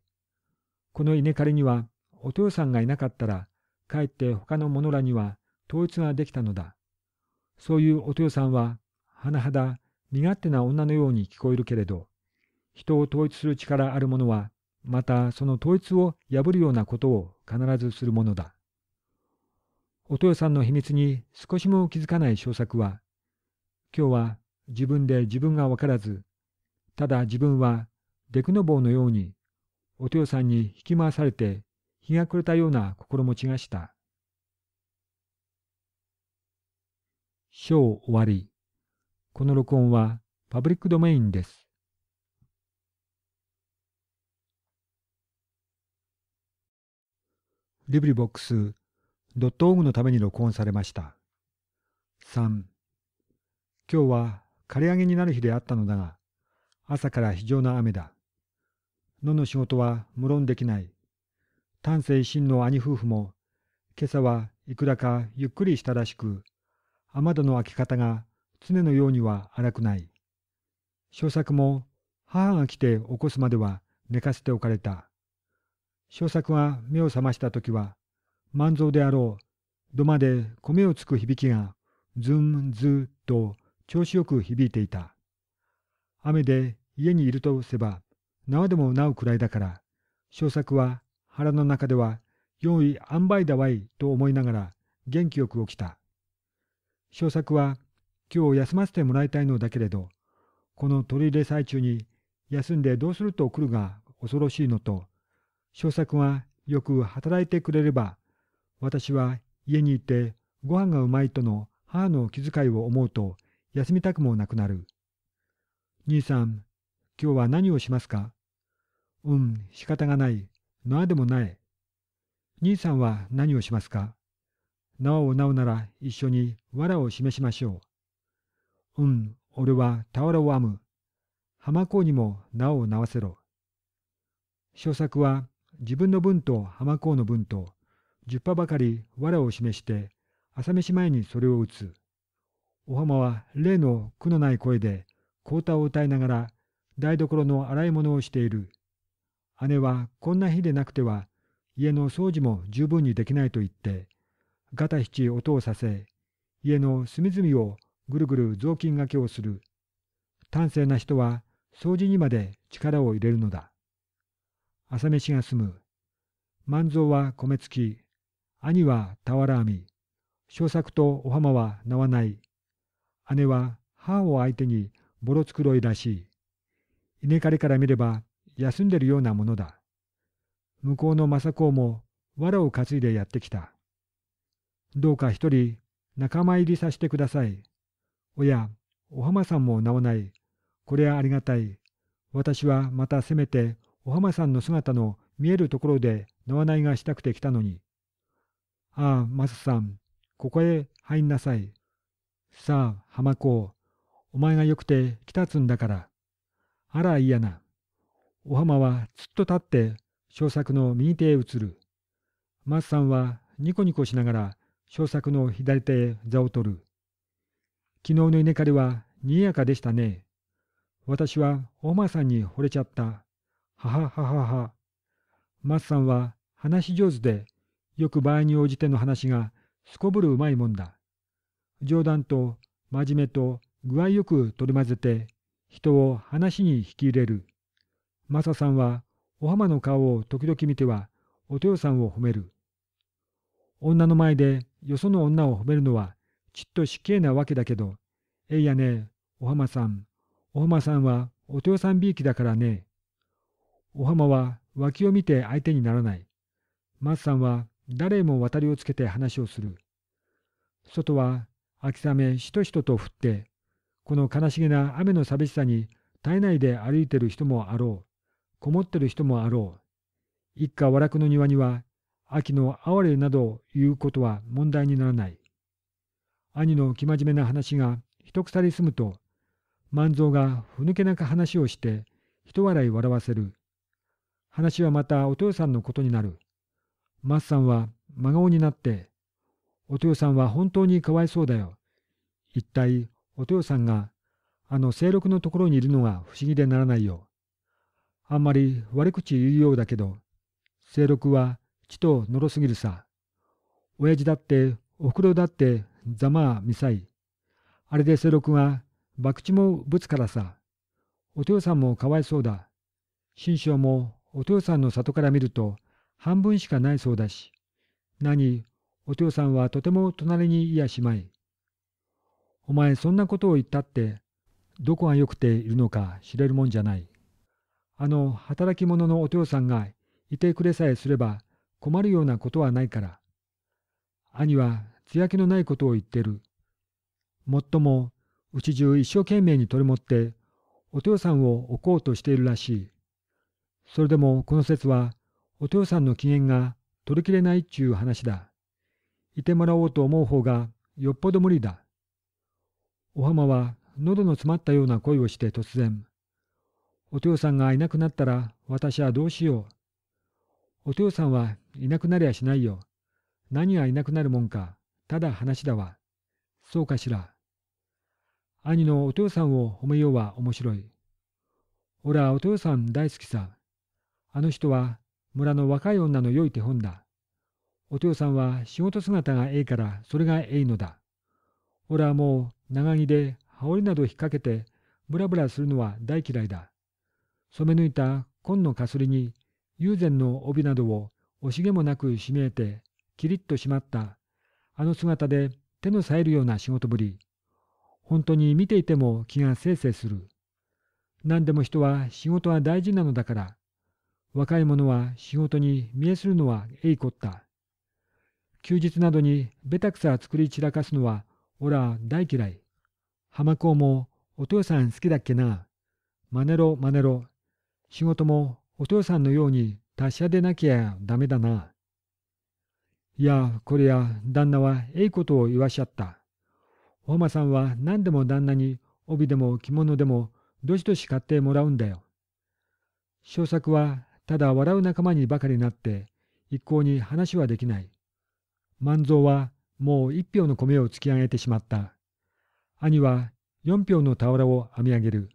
この稲刈りには、お豊さんがいなかったら、かえって他の者らには統一ができたのだ。そういうお豊さんは、甚だ身勝手な女のように聞こえるけれど、人を統一する力ある者は、またその統一を破るようなことを必ずするものだ。お豊さんの秘密に少しも気づかない小作は、今日は自分で自分がわからず、ただ自分はデクノボウのように、お豊さんに引き回されて日が暮れたような心持ちがした。章終わり。この録音はパブリックドメインです。LibriVox.org のために録音されました。3今日は刈り上げになる日であったのだが、朝から非常な雨だ。野の仕事は無論できない。丹精新の兄夫婦も、今朝はいくらかゆっくりしたらしく、雨戸の開け方が常のようには荒くない。小作も母が来て起こすまでは寝かせておかれた。小作が目を覚ました時は、万蔵であろう、土間で米をつく響きが、ズンズーと調子よく響いていた。雨で家にいるとせば、縄でもなうくらいだから、小作は腹の中では、用意あんばいだわいと思いながら元気よく起きた。小作は今日休ませてもらいたいのだけれど、この取り入れ最中に休んでどうすると来るが恐ろしいのと、小作がよく働いてくれれば、私は家にいてご飯がうまいとの母の気遣いを思うと休みたくもなくなる。兄さん、今日は何をしますかうん、仕方がない。縄でもない。兄さんは何をしますか縄をなうなら一緒に藁を示しましょう。うん、俺は俵を編む。浜港にも縄をわせろ。小作は自分の分と浜公の分と十0羽ばかり藁を示して朝飯前にそれを打つ。お浜は例の苦のない声で孝太を歌いながら台所の洗い物をしている。姉はこんな日でなくては家の掃除も十分にできないと言って、ガタヒチ音をさせ、家の隅々をぐるぐる雑巾がけをする。端正な人は掃除にまで力を入れるのだ。朝飯が済む。万蔵は米付き、兄は俵編み、小作とお浜は縄ない。姉は母を相手につく繕いらしい。稲刈りから見れば休んでるようなものだ。向こうの政子も藁を担いでやってきた。どうか一人仲間入りさせてください。おや、お浜さんも名ない。これはありがたい。私はまたせめてお浜さんの姿の見えるところで縄内がしたくて来たのに。ああ、マスさん、ここへ入んなさい。さあ、浜子、お前がよくて来たつんだから。あら、嫌な。お浜はずっと立って、小作の右手へ移る。マスさんはニコニコしながら、小作の左手へ座を取る。昨日の稲刈りは賑やかでしたね。私はお浜さんに惚れちゃった。ははははは。マスさんは話し上手で、よく場合に応じての話がすこぶるうまいもんだ。冗談と真面目と具合よく取り混ぜて、人を話に引き入れる。マサさんは、お浜の顔を時々見ては、お豊さんを褒める。女の前でよその女を褒めるのは、ちっと失敬なわけだけど、えいやね、お浜さん、お浜さんはお豊さんびいきだからね。お浜は脇を見て相手にならない。松さんは誰も渡りをつけて話をする。外は秋雨しとしとと降って、この悲しげな雨の寂しさに耐えないで歩いてる人もあろう。こもってる人もあろう。一家和楽の庭には、秋の哀れなどを言うことは問題にならない。兄の生真面目な話が一腐に済むと、万蔵がふぬけなく話をして、一笑い笑わせる。話はまたお豊さんのことになる。マスさんは真顔になって、お豊さんは本当にかわいそうだよ。一体、お豊さんが、あの清六のところにいるのが不思議でならないよ。あんまり悪口言うようだけど、清六はちとのろすぎるさ。親父だって、おふくろだって、ざまあみさい。あれで清六が、博打もぶつからさ。お豊さんもかわいそうだ。新章もお父さんの里から見ると半分しかないそうだし、何、お父さんはとても隣にいやしまい。お前そんなことを言ったって、どこがよくているのか知れるもんじゃない。あの働き者のお父さんがいてくれさえすれば困るようなことはないから。兄はつやけのないことを言ってる。もっとも、うち中一生懸命に取り持って、お父さんを置こうとしているらしい。それでもこの説はお父さんの機嫌が取りきれないっちゅう話だ。いてもらおうと思う方がよっぽど無理だ。お浜は喉の詰まったような声をして突然、お父さんがいなくなったら私はどうしよう。お父さんはいなくなりゃしないよ。何がいなくなるもんか、ただ話だわ。そうかしら。兄のお父さんを褒めようは面白い。俺はお父さん大好きさ。あの人は村の若い女の良い手本だ。お父さんは仕事姿がええからそれがええのだ。俺はもう長着で羽織など引っ掛けてブラブラするのは大嫌いだ。染め抜いた紺のかすりに友禅の帯などを惜しげもなく締めえてキリッとしまったあの姿で手の冴えるような仕事ぶり。本当に見ていても気がせいせいする。何でも人は仕事は大事なのだから若い者は仕事に見えするのはえいこった。休日などにべたくさ作り散らかすのは、おら大嫌い。浜子もお父さん好きだっけな。真似ろ真似ろ。仕事もお父さんのように達者でなきゃダメだな。いや、こりゃ旦那はえいことを言わしちゃった。お浜さんは何でも旦那に帯でも着物でもどしどし買ってもらうんだよ。小作はただ笑う仲間にばかりなって、一向に話はできない。万蔵はもう一票の米を突き上げてしまった。兄は四票の俵を編み上げる。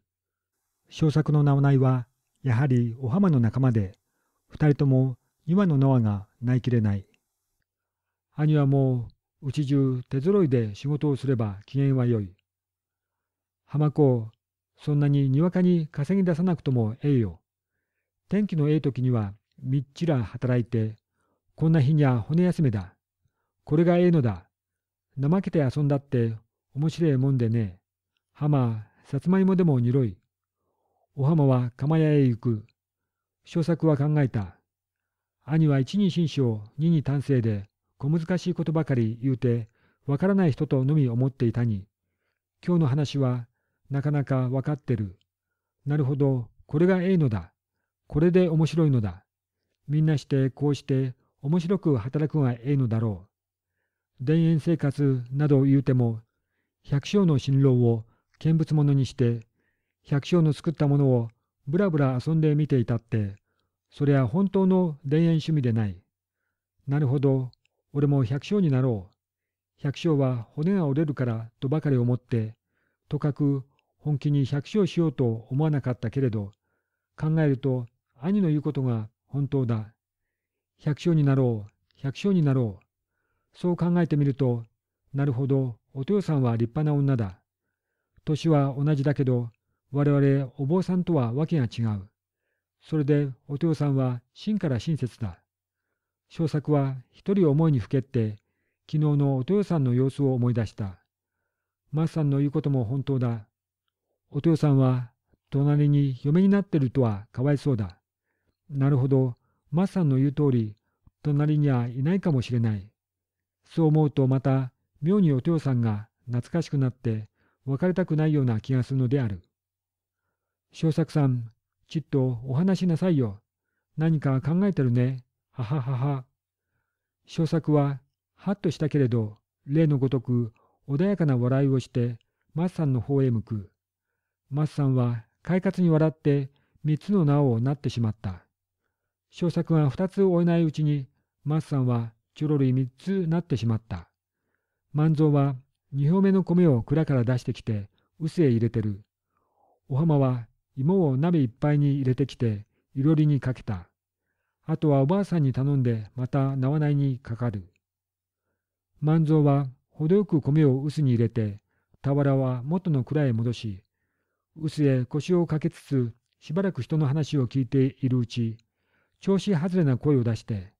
小作の名前は、やはりお浜の仲間で、二人とも今の縄がないきれない。兄はもう、うち中手ぞろいで仕事をすれば機嫌はよい。浜子、そんなににわかに稼ぎ出さなくともええよ。天気のええ時にはみっちら働いて、こんな日にゃ骨休めだ。これがええのだ。怠けて遊んだって面白えもんでね。浜、さつまいもでもにろい。お浜は釜屋へ行く。小作は考えた。兄は一に紳士を二に丹精で、小難しいことばかり言うて、わからない人とのみ思っていたに、今日の話はなかなかわかってる。なるほど、これがええのだ。これで面白いのだ。みんなしてこうして面白く働くがええのだろう。田園生活など言うても、百姓の辛労を見物者にして、百姓の作ったものをぶらぶら遊んで見ていたって、そりゃ本当の田園趣味でない。なるほど、俺も百姓になろう。百姓は骨が折れるからとばかり思って、とかく本気に百姓しようと思わなかったけれど、考えると兄の言うことが本当だ。百姓になろう、百姓になろう。そう考えてみると、なるほど、お豊さんは立派な女だ。年は同じだけど、我々お坊さんとは訳が違う。それでお豊さんは真から親切だ。小作は一人思いにふけって、昨日のお豊さんの様子を思い出した。マスさんの言うことも本当だ。お豊さんは隣に嫁になってるとはかわいそうだ。なるほど、マスさんの言う通り、隣にはいないかもしれない。そう思うとまた、妙にお父さんが懐かしくなって、別れたくないような気がするのである。小作さん、ちっとお話しなさいよ。何か考えてるね。はははは。小作は、はっとしたけれど、例のごとく、穏やかな笑いをして、マスさんの方へ向く。マスさんは、快活に笑って、三つの縄をなってしまった。小作が2つ終えないうちに、マッサンはチョロり3つなってしまった。万蔵は2表目の米を蔵から出してきて、臼へ入れてる。お浜は芋を鍋いっぱいに入れてきて、いろりにかけた。あとはおばあさんに頼んで、また縄内にかかる。万蔵は程よく米を臼に入れて、俵は元の蔵へ戻し、臼へ腰をかけつつ、しばらく人の話を聞いているうち、調子外れな声を出して、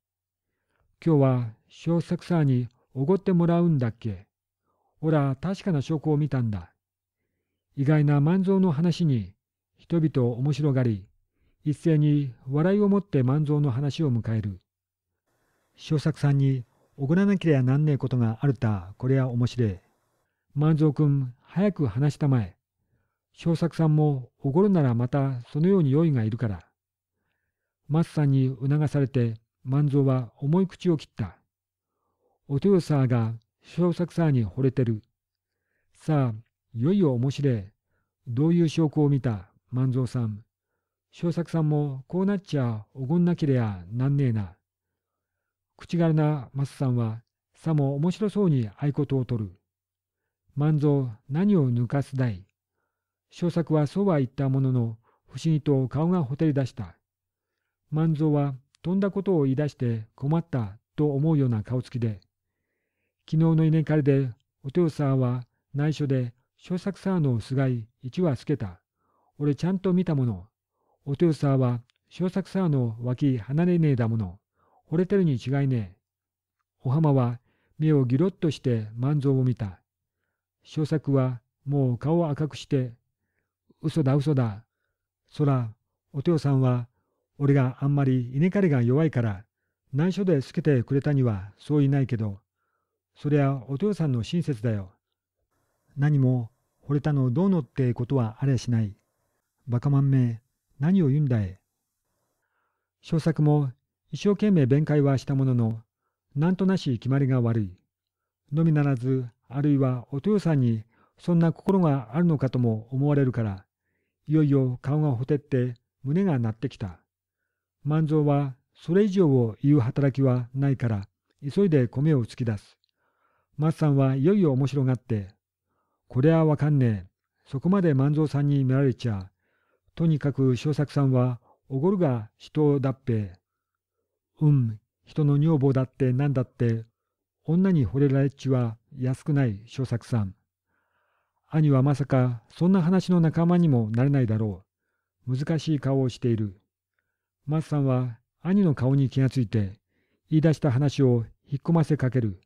今日は小作さんにおごってもらうんだっけ。ほら、確かな証拠を見たんだ。意外な万蔵の話に、人々面白がり、一斉に笑いを持って万蔵の話を迎える。小作さんにおごらなけりゃなんねえことがあるた、こりゃ面白え。万蔵君、早く話したまえ。小作さんもおごるならまたそのように用意がいるから。マさんに促されて万蔵は重い口を切った。お豊さが小作さんに惚れてる。さあ、いよいよ面白え。どういう証拠を見た万蔵さん。小作さんもこうなっちゃおごんなけりゃなんねえな。口軽なマスさんはさも面白そうに合言を取る。万蔵何を抜かすだい。小作はそうは言ったものの不思議と顔がほてり出した。万蔵はとんだことを言い出して困ったと思うような顔つきで、昨日の稲刈りでお豊さんは内緒で小作さんのすがい一羽つけた。俺ちゃんと見たもの。お豊さんは小作さんの脇離れねえだもの。惚れてるに違いねえ。お浜は目をぎろっとして万蔵を見た。小作はもう顔を赤くして、嘘だ嘘だ。そら、お豊さんは俺があんまり稲刈りが弱いから、内緒で助けてくれたにはそういないけど、そりゃお父さんの親切だよ。何も惚れたのどうのってことはありゃしない。バカまんめ、何を言うんだい。小作も一生懸命弁解はしたものの、なんとなし決まりが悪い。のみならず、あるいはお父さんにそんな心があるのかとも思われるから、いよいよ顔がほてって胸が鳴ってきた。万蔵はそれ以上を言う働きはないから、急いで米を突き出す。松さんはいよいよ面白がって、こりゃわかんねえ。そこまで万蔵さんに見られちゃ、とにかく小作さんはおごるが人をっ兵。うん、人の女房だってなんだって、女に惚れられっちは安くない小作さん。兄はまさかそんな話の仲間にもなれないだろう。難しい顔をしている。松さんは兄の顔に気がついて、言い出した話を引っ込ませかける。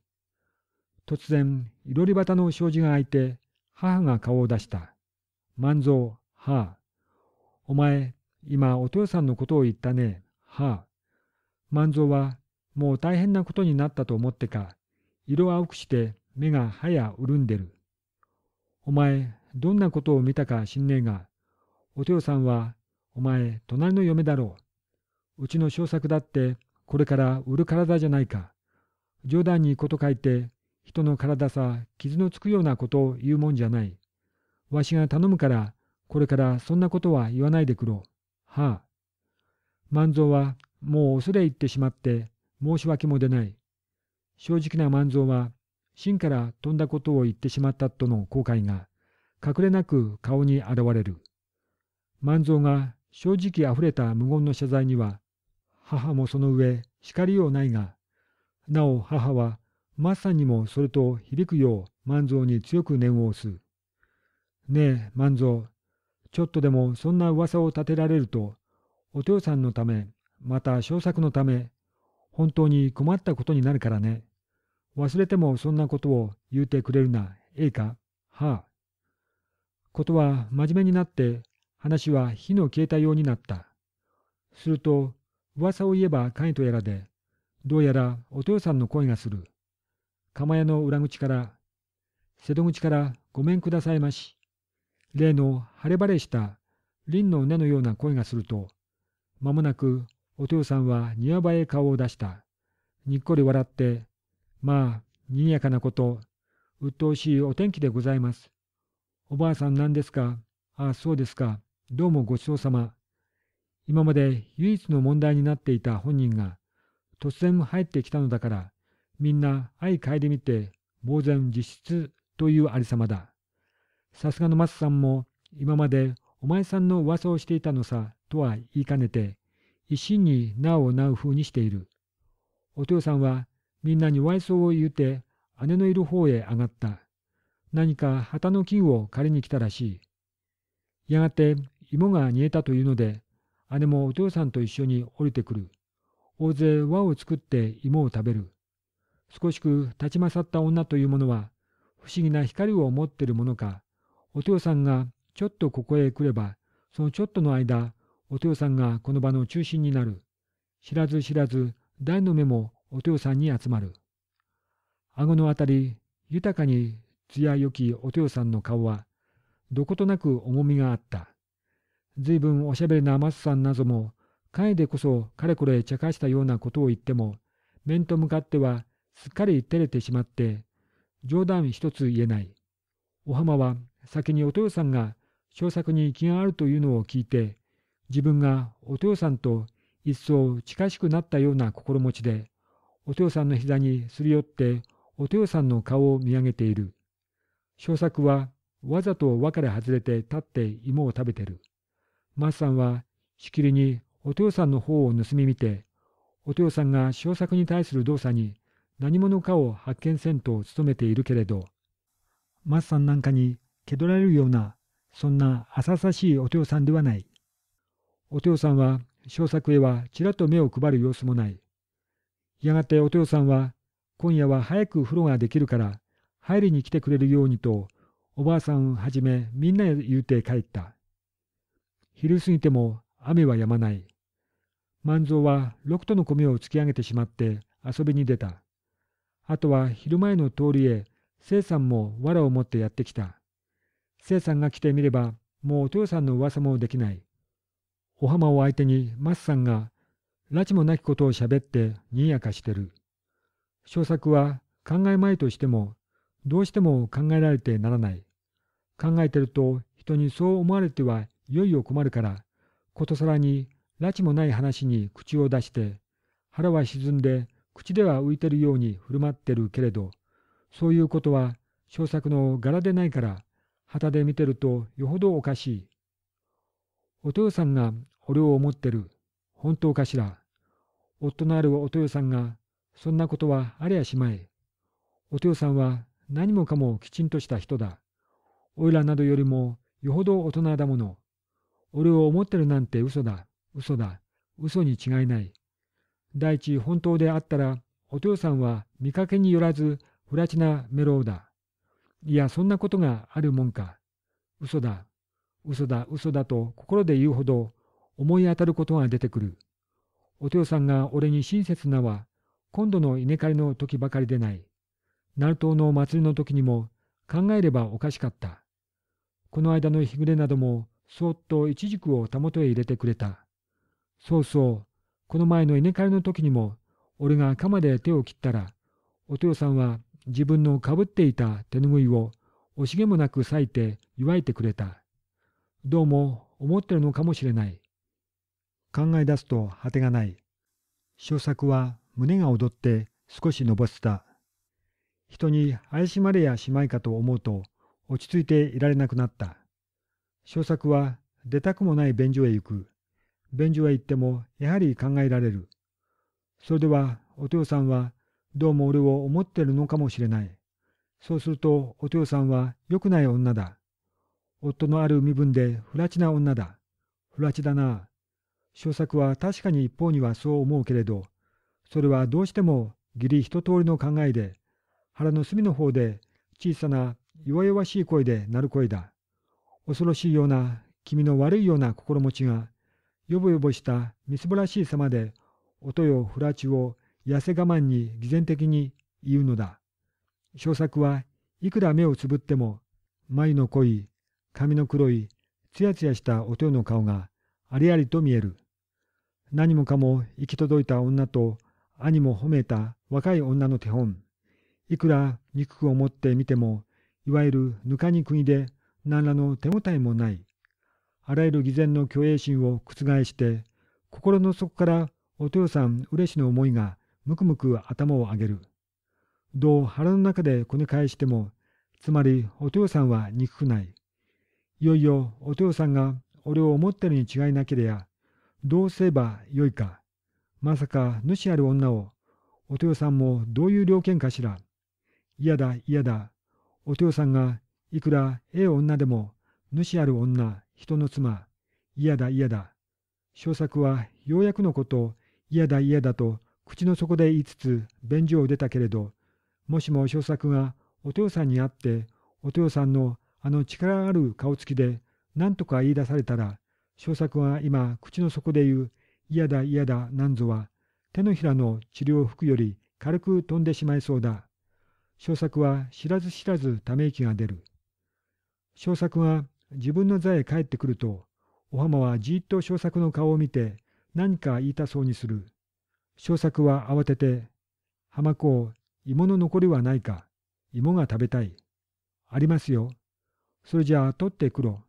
突然、いろり端の障子が開いて、母が顔を出した。万蔵、はあ。お前、今お父さんのことを言ったね、はあ。万蔵は、もう大変なことになったと思ってか、色青くして目がはや潤んでる。お前、どんなことを見たか知んねえが、お父さんは、お前、隣の嫁だろう。うちの小作だってこれから売る体じゃないか。冗談にこと書いて、人の体さ、傷のつくようなことを言うもんじゃない。わしが頼むから、これからそんなことは言わないでくろう。はあ。万蔵は、もう恐れ入ってしまって、申し訳も出ない。正直な万蔵は、真から飛んだことを言ってしまったとの後悔が、隠れなく顔に現れる。万蔵が正直あふれた無言の謝罪には、母もその上、叱りようないが、なお母は、マッサにもそれと響くよう万蔵に強く念を押す。ねえ、万蔵、ちょっとでもそんな噂を立てられると、お父さんのため、また小作のため、本当に困ったことになるからね。忘れてもそんなことを言うてくれるな、ええか、はあ。ことは真面目になって話は火の消えたようになった。すると、噂を言えばカとやらで、どうやらお豊さんの声がする。釜屋の裏口から、瀬戸口からごめんくださいまし。例の晴れ晴れした凛の音のような声がすると、間もなくお豊さんは庭場へ顔を出した。にっこり笑って、まあ、賑やかなこと、鬱陶しいお天気でございます。おばあさんなんですかああ、そうですか。どうもごちそうさま。今まで唯一の問題になっていた本人が、突然入ってきたのだから、みんな相顧みて、呆然実質というありさまだ。さすがの松さんも、今までお前さんの噂をしていたのさ、とは言いかねて、一心になおなう風にしている。お父さんは、みんなにわいそうを言うて、姉のいる方へ上がった。何か旗の金を借りに来たらしい。やがて、芋が煮えたというので、姉もお父さんと一緒に降りてくる。大勢輪を作って芋を食べる。少しく立ち勝った女というものは、不思議な光を持ってるものか、お父さんがちょっとここへ来れば、そのちょっとの間、お父さんがこの場の中心になる。知らず知らず、誰の目もお父さんに集まる。顎のあたり、豊かに艶よきお父さんの顔は、どことなく重みがあった。随分おしゃべりなマスさんなども、会でこそかれこれ茶化したようなことを言っても、面と向かってはすっかり照れてしまって、冗談一つ言えない。お浜は先にお豊さんが小作に気があるというのを聞いて、自分がお豊さんと一層近しくなったような心持ちで、お豊さんの膝にすり寄って、お豊さんの顔を見上げている。小作はわざと輪から外れて立って芋を食べてる。マスさんはしきりにお豊さんの方を盗み見て、お豊さんが小作に対する動作に何者かを発見せんと努めているけれど、マスさんなんかに蹴取られるような、そんな浅々しいお豊さんではない。お豊さんは小作へはちらっと目を配る様子もない。やがてお豊さんは、今夜は早く風呂ができるから、入りに来てくれるようにと、おばあさんをはじめみんな言うて帰った。昼過ぎても雨は止まない。万蔵は六斗の米を突き上げてしまって遊びに出た。あとは昼前の通りへ、生さんも藁を持ってやってきた。生さんが来てみれば、もうお父さんの噂もできない。お浜を相手にマスさんが、拉致もなきことをしゃべってにやかしてる。小作は考えまいとしても、どうしても考えられてならない。考えてると人にそう思われてはいよいよ困るから、ことさらに拉致もない話に口を出して、腹は沈んで口では浮いてるように振る舞ってるけれど、そういうことは小作の柄でないから、旗で見てるとよほどおかしい。お豊さんが俺を思ってる。本当かしら。夫のあるお豊さんが、そんなことはありゃしまい。お豊さんは何もかもきちんとした人だ。おいらなどよりもよほど大人だもの。俺を思ってるなんて嘘だ、嘘だ、嘘に違いない。第一、本当であったら、お父さんは見かけによらず、不らちなメロウだ。いや、そんなことがあるもんか。嘘だ、嘘だ、嘘だと心で言うほど、思い当たることが出てくる。お父さんが俺に親切なは、今度の稲刈りの時ばかりでない。鳴門の祭りの時にも、考えればおかしかった。この間の日暮れなども、そっといちをたもとへ入れてくれた。そうそう、この前の稲刈りの時にも、俺が鎌で手を切ったら、お豊さんは自分のかぶっていた手ぬぐいを惜しげもなく裂いて祝いてくれた。どうも思ってるのかもしれない。考え出すと果てがない。小作は胸が躍って少しのぼせた。人に怪しまれやしまいかと思うと落ち着いていられなくなった。小作は出たくもない便所へ行く。便所へ行ってもやはり考えられる。それではお豊さんはどうも俺を思ってるのかもしれない。そうするとお豊さんは良くない女だ。夫のある身分で不埒ちな女だ。不埒ちだな。小作は確かに一方にはそう思うけれど、それはどうしても義理一通りの考えで、腹の隅の方で小さな弱々しい声で鳴る声だ。恐ろしいような君の悪いような心持ちが、よぼよぼしたみすぼらしい様で、音よふらちを痩せ我慢に偽善的に言うのだ。小作はいくら目をつぶっても、眉の濃い、髪の黒い、つやつやしたおよの顔がありありと見える。何もかも行き届いた女と兄も褒めた若い女の手本。いくら憎く思ってみても、いわゆるぬかに国で何らの手応えもない。あらゆる偽善の虚栄心を覆して、心の底からお豊さん嬉しの思いがむくむく頭を上げる。どう腹の中でこね返しても、つまりお豊さんは憎くない。いよいよお豊さんが俺を思ってるに違いなけりゃ、どうすればよいか。まさか主ある女を、お豊さんもどういう了見かしら。嫌だ嫌だ。お豊さんがいくらええ女でも、主ある女、人の妻、嫌だ嫌だ。小作はようやくのこと嫌だ嫌だと口の底で言いつつ便所を出たけれど、もしも小作がお豊さんに会って、お豊さんのあの力ある顔つきで何とか言い出されたら、小作は今口の底で言う嫌だ嫌だなんぞは、手のひらの治療をくより軽く飛んでしまいそうだ。小作は知らず知らずため息が出る。小作が自分の座へ帰ってくると、お浜はじっと小作の顔を見て、何か言いたそうにする。小作は慌てて、浜子、芋の残りはないか。芋が食べたい。ありますよ。それじゃあ取ってくろ。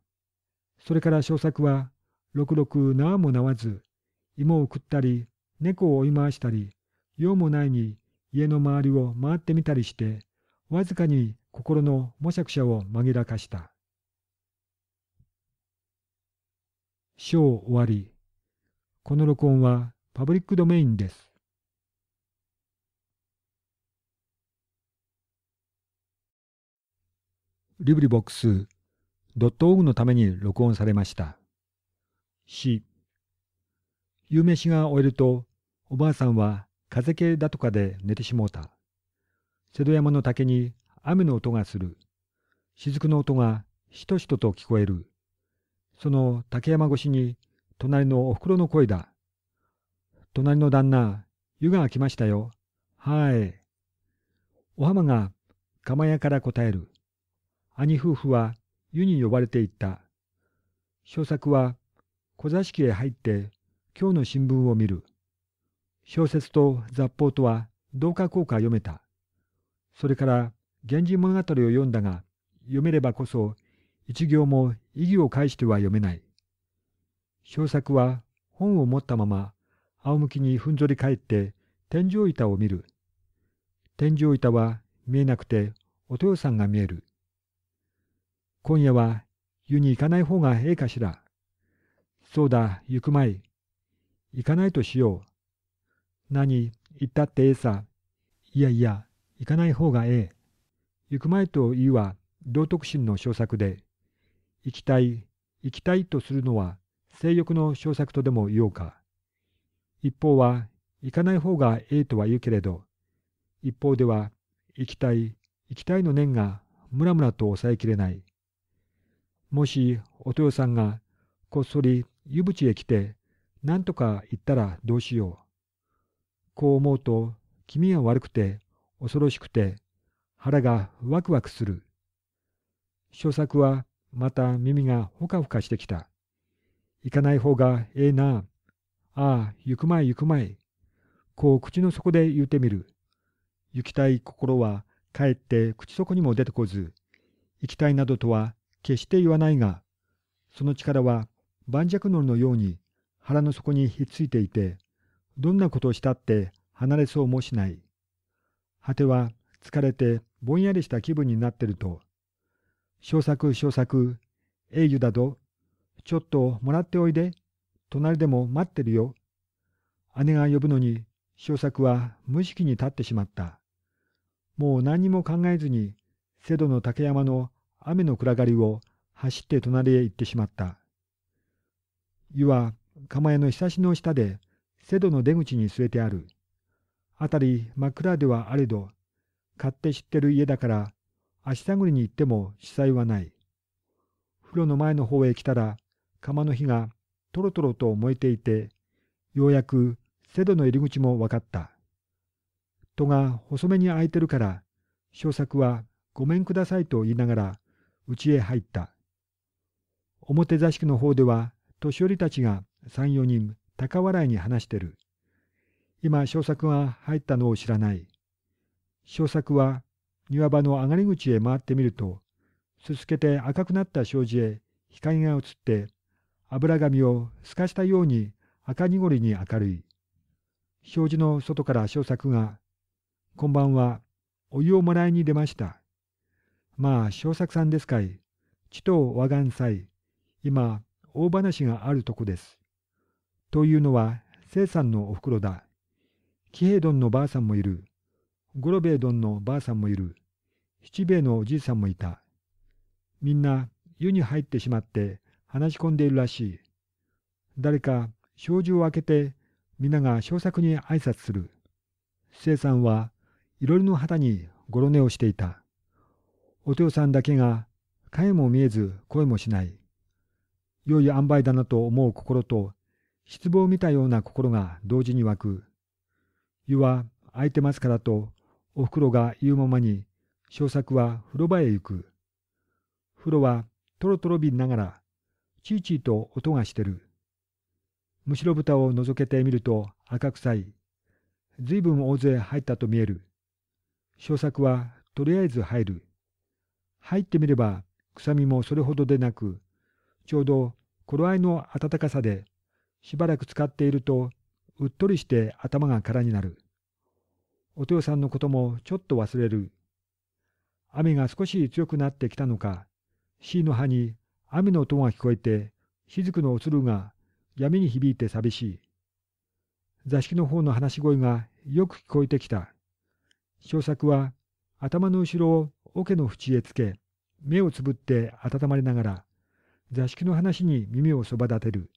それから小作は、ろくろく縄も縄ず、芋を食ったり、猫を追い回したり、用もないに家の周りを回ってみたりして、わずかに心のもしゃくしゃを紛らかした。章終わり。この録音はパブリックドメインです。リブリボックス .org のために録音されました。し、夕飯が終えると、おばあさんは風邪だとかで寝てしもうた。瀬戸山の竹に雨の音がする。雫の音がしとしとと聞こえる。その竹山越しに、隣のお袋の声だ。隣の旦那、湯が来ましたよ。はい。お浜が釜屋から答える。兄夫婦は湯に呼ばれていった。小作は小座敷へ入って今日の新聞を見る。小説と雑報とは同化効果読めた。それから源氏物語を読んだが読めればこそ一行も意義を介しては読めない。小作は本を持ったまま仰向きにふんぞり返って天井板を見る。天井板は見えなくてお豊さんが見える。今夜は湯に行かない方がええかしら。そうだ、行くまい。行かないとしよう。何、行ったってええさ。いやいや、行かない方がええ。行くまいと言うは道徳心の小作で、行きたい、行きたいとするのは性欲の小作とでも言おうか。一方は、行かない方がええとは言うけれど、一方では、行きたい、行きたいの念がむらむらと抑えきれない。もし、お豊さんが、こっそり湯淵へ来て、なんとか言ったらどうしよう。こう思うと、気味が悪くて、恐ろしくて、腹がワクワクする。小作は、また耳がほかほかしてきた。行かない方がええなあ。あ行くまい行くまい。こう口の底で言うてみる。行きたい心はかえって口底にも出てこず、行きたいなどとは決して言わないが、その力は盤石のりのように腹の底にひっついていて、どんなことをしたって離れそうもしない。果ては疲れてぼんやりした気分になってると、小作小作、英雄だど、ちょっともらっておいで、隣でも待ってるよ。姉が呼ぶのに、小作は無意識に立ってしまった。もう何にも考えずに、瀬戸の竹山の雨の暗がりを走って隣へ行ってしまった。湯は釜屋のひさしの下で、瀬戸の出口に据えてある。あたり真っ暗ではあれど、買って知ってる家だから足探りに行っても死災はない。風呂の前の方へ来たら、釜の火がとろとろと燃えていて、ようやく瀬戸の入り口も分かった。戸が細めに開いてるから、小作はごめんくださいと言いながら、家へ入った。表座敷の方では、年寄りたちが三四人、高笑いに話してる。今、小作が入ったのを知らない。小作は庭場の上がり口へ回ってみると、すすけて赤くなった障子へ光が映って、油紙を透かしたように赤濁りに明るい。障子の外から小作が、こんばんは、お湯をもらいに出ました。まあ、小作さんですかい。ちと和願祭。今、大話があるとこです。というのは、生さんのおふくろだ。喜衛殿のばあさんもいる。五郎兵衛殿のばあさんもいる。七兵衛のおじいさんもいた。みんな湯に入ってしまって話し込んでいるらしい。誰か障子を開けて皆が小作に挨拶する。生さんはいろりの旗にごろ寝をしていた。お父さんだけが影も見えず声もしない。良い塩梅だなと思う心と失望を見たような心が同時に湧く。湯は空いてますからとおふくろが言うままに小作は風呂場へ行く。風呂はとろとろびながら、ちいちいと音がしてる。むしろ蓋を覗けてみると赤臭い。ずいぶん大勢入ったと見える。小作はとりあえず入る。入ってみれば臭みもそれほどでなく、ちょうど頃合いの暖かさで、しばらく使っていると、うっとりして頭が空になる。お父さんのこともちょっと忘れる。雨が少し強くなってきたのか、C の葉に雨の音が聞こえて、雫のおつるが闇に響いて寂しい。座敷の方の話し声がよく聞こえてきた。小作は頭の後ろを桶の縁へつけ、目をつぶって温まりながら、座敷の話に耳をそば立てる。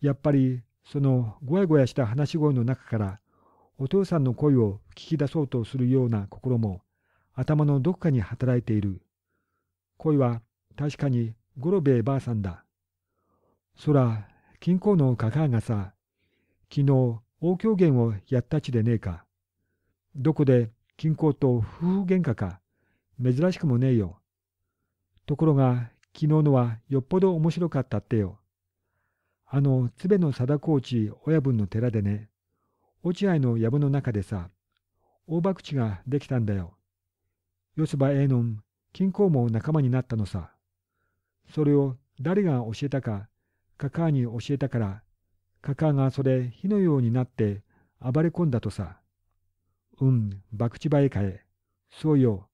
やっぱり、そのごやごやした話し声の中から、お父さんの声を聞き出そうとするような心も、頭のどこかに働いている。恋は確かにゴロベ衛ばあさんだ。そら、近郊のカカーがさ、昨日大狂言をやったちでねえか。どこで近郊と夫婦喧嘩か、珍しくもねえよ。ところが、昨日のはよっぽど面白かったってよ。あの、つべの貞高地親分の寺でね、落合の藪の中でさ、大博打ができたんだよ。四つ葉絵の金庫も仲間になったのさ。それを誰が教えたか、カカーに教えたから、カカーがそれ火のようになって暴れ込んだとさ。うん、博打場へ帰え。そうよ。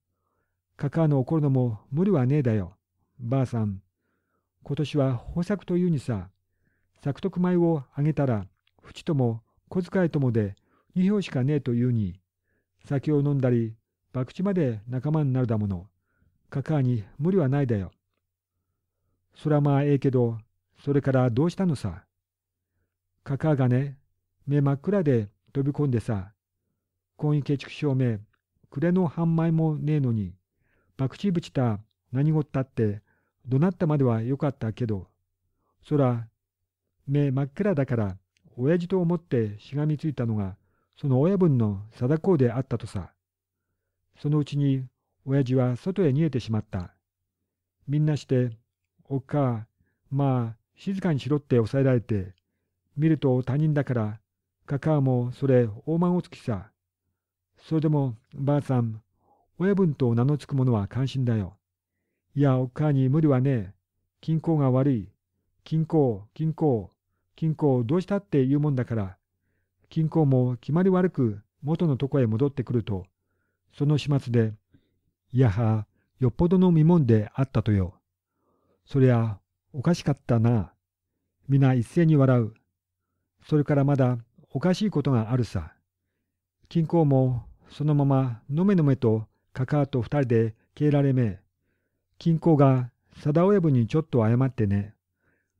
カカーの怒るのも無理はねえだよ。ばあさん。今年は豊作というにさ、作徳米をあげたら、縁とも小遣いともで二票しかねえというに、酒を飲んだり博打まで仲間になるだもの。カカアに無理はないだよ。そらまあええけど、それからどうしたのさ。カカアがね、目真っ暗で飛び込んでさ、婚姻建築証明、暮れの半枚もねえのに、博打ぶちた何事ったって、怒鳴ったまではよかったけど、そら、目真っ暗だから、親父と思ってしがみついたのが、その親分の貞子であったとさ。そのうちに親父は外へ逃げてしまった。みんなして、おっか、まあ、静かにしろって抑えられて、見ると他人だから、かかあもそれ大満をつきさ。それでも、ばあさん、親分と名のつく者は関心だよ。いや、おっかあに無理はねえ。均衡が悪い。均衡、均衡、均衡どうしたって言うもんだから、金庫も決まり悪く元のとこへ戻ってくると、その始末で、いやは、よっぽどの見もんであったとよ。そりゃ、おかしかったな。皆一斉に笑う。それからまだ、おかしいことがあるさ。金庫も、そのまま、のめのめと、カカーと二人で、消えられめ。金庫が、貞親分にちょっと謝ってね。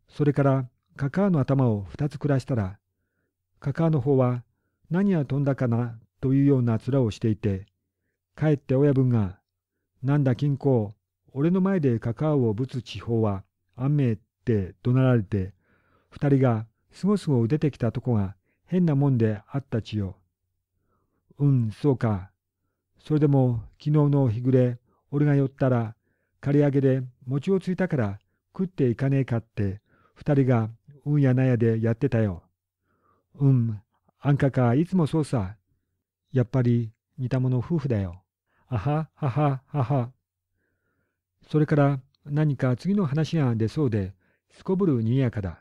それから、カカーの頭を二つ暮らしたら、カカーの方は、何が飛んだかな、というような面をしていて、帰って親分が、なんだ金庫、俺の前でカカオをぶつ地方は、安明って怒鳴られて、二人がすごすご出てきたとこが変なもんであったちよ。うん、そうか。それでも昨日の日暮れ、俺が寄ったら、刈り上げで餅をついたから食っていかねえかって、二人がうんやなやでやってたよ。うん、あんかか、いつもそうさ。やっぱり似た者夫婦だよ。あははははは。それから何か次の話が出そうで、すこぶる賑やかだ。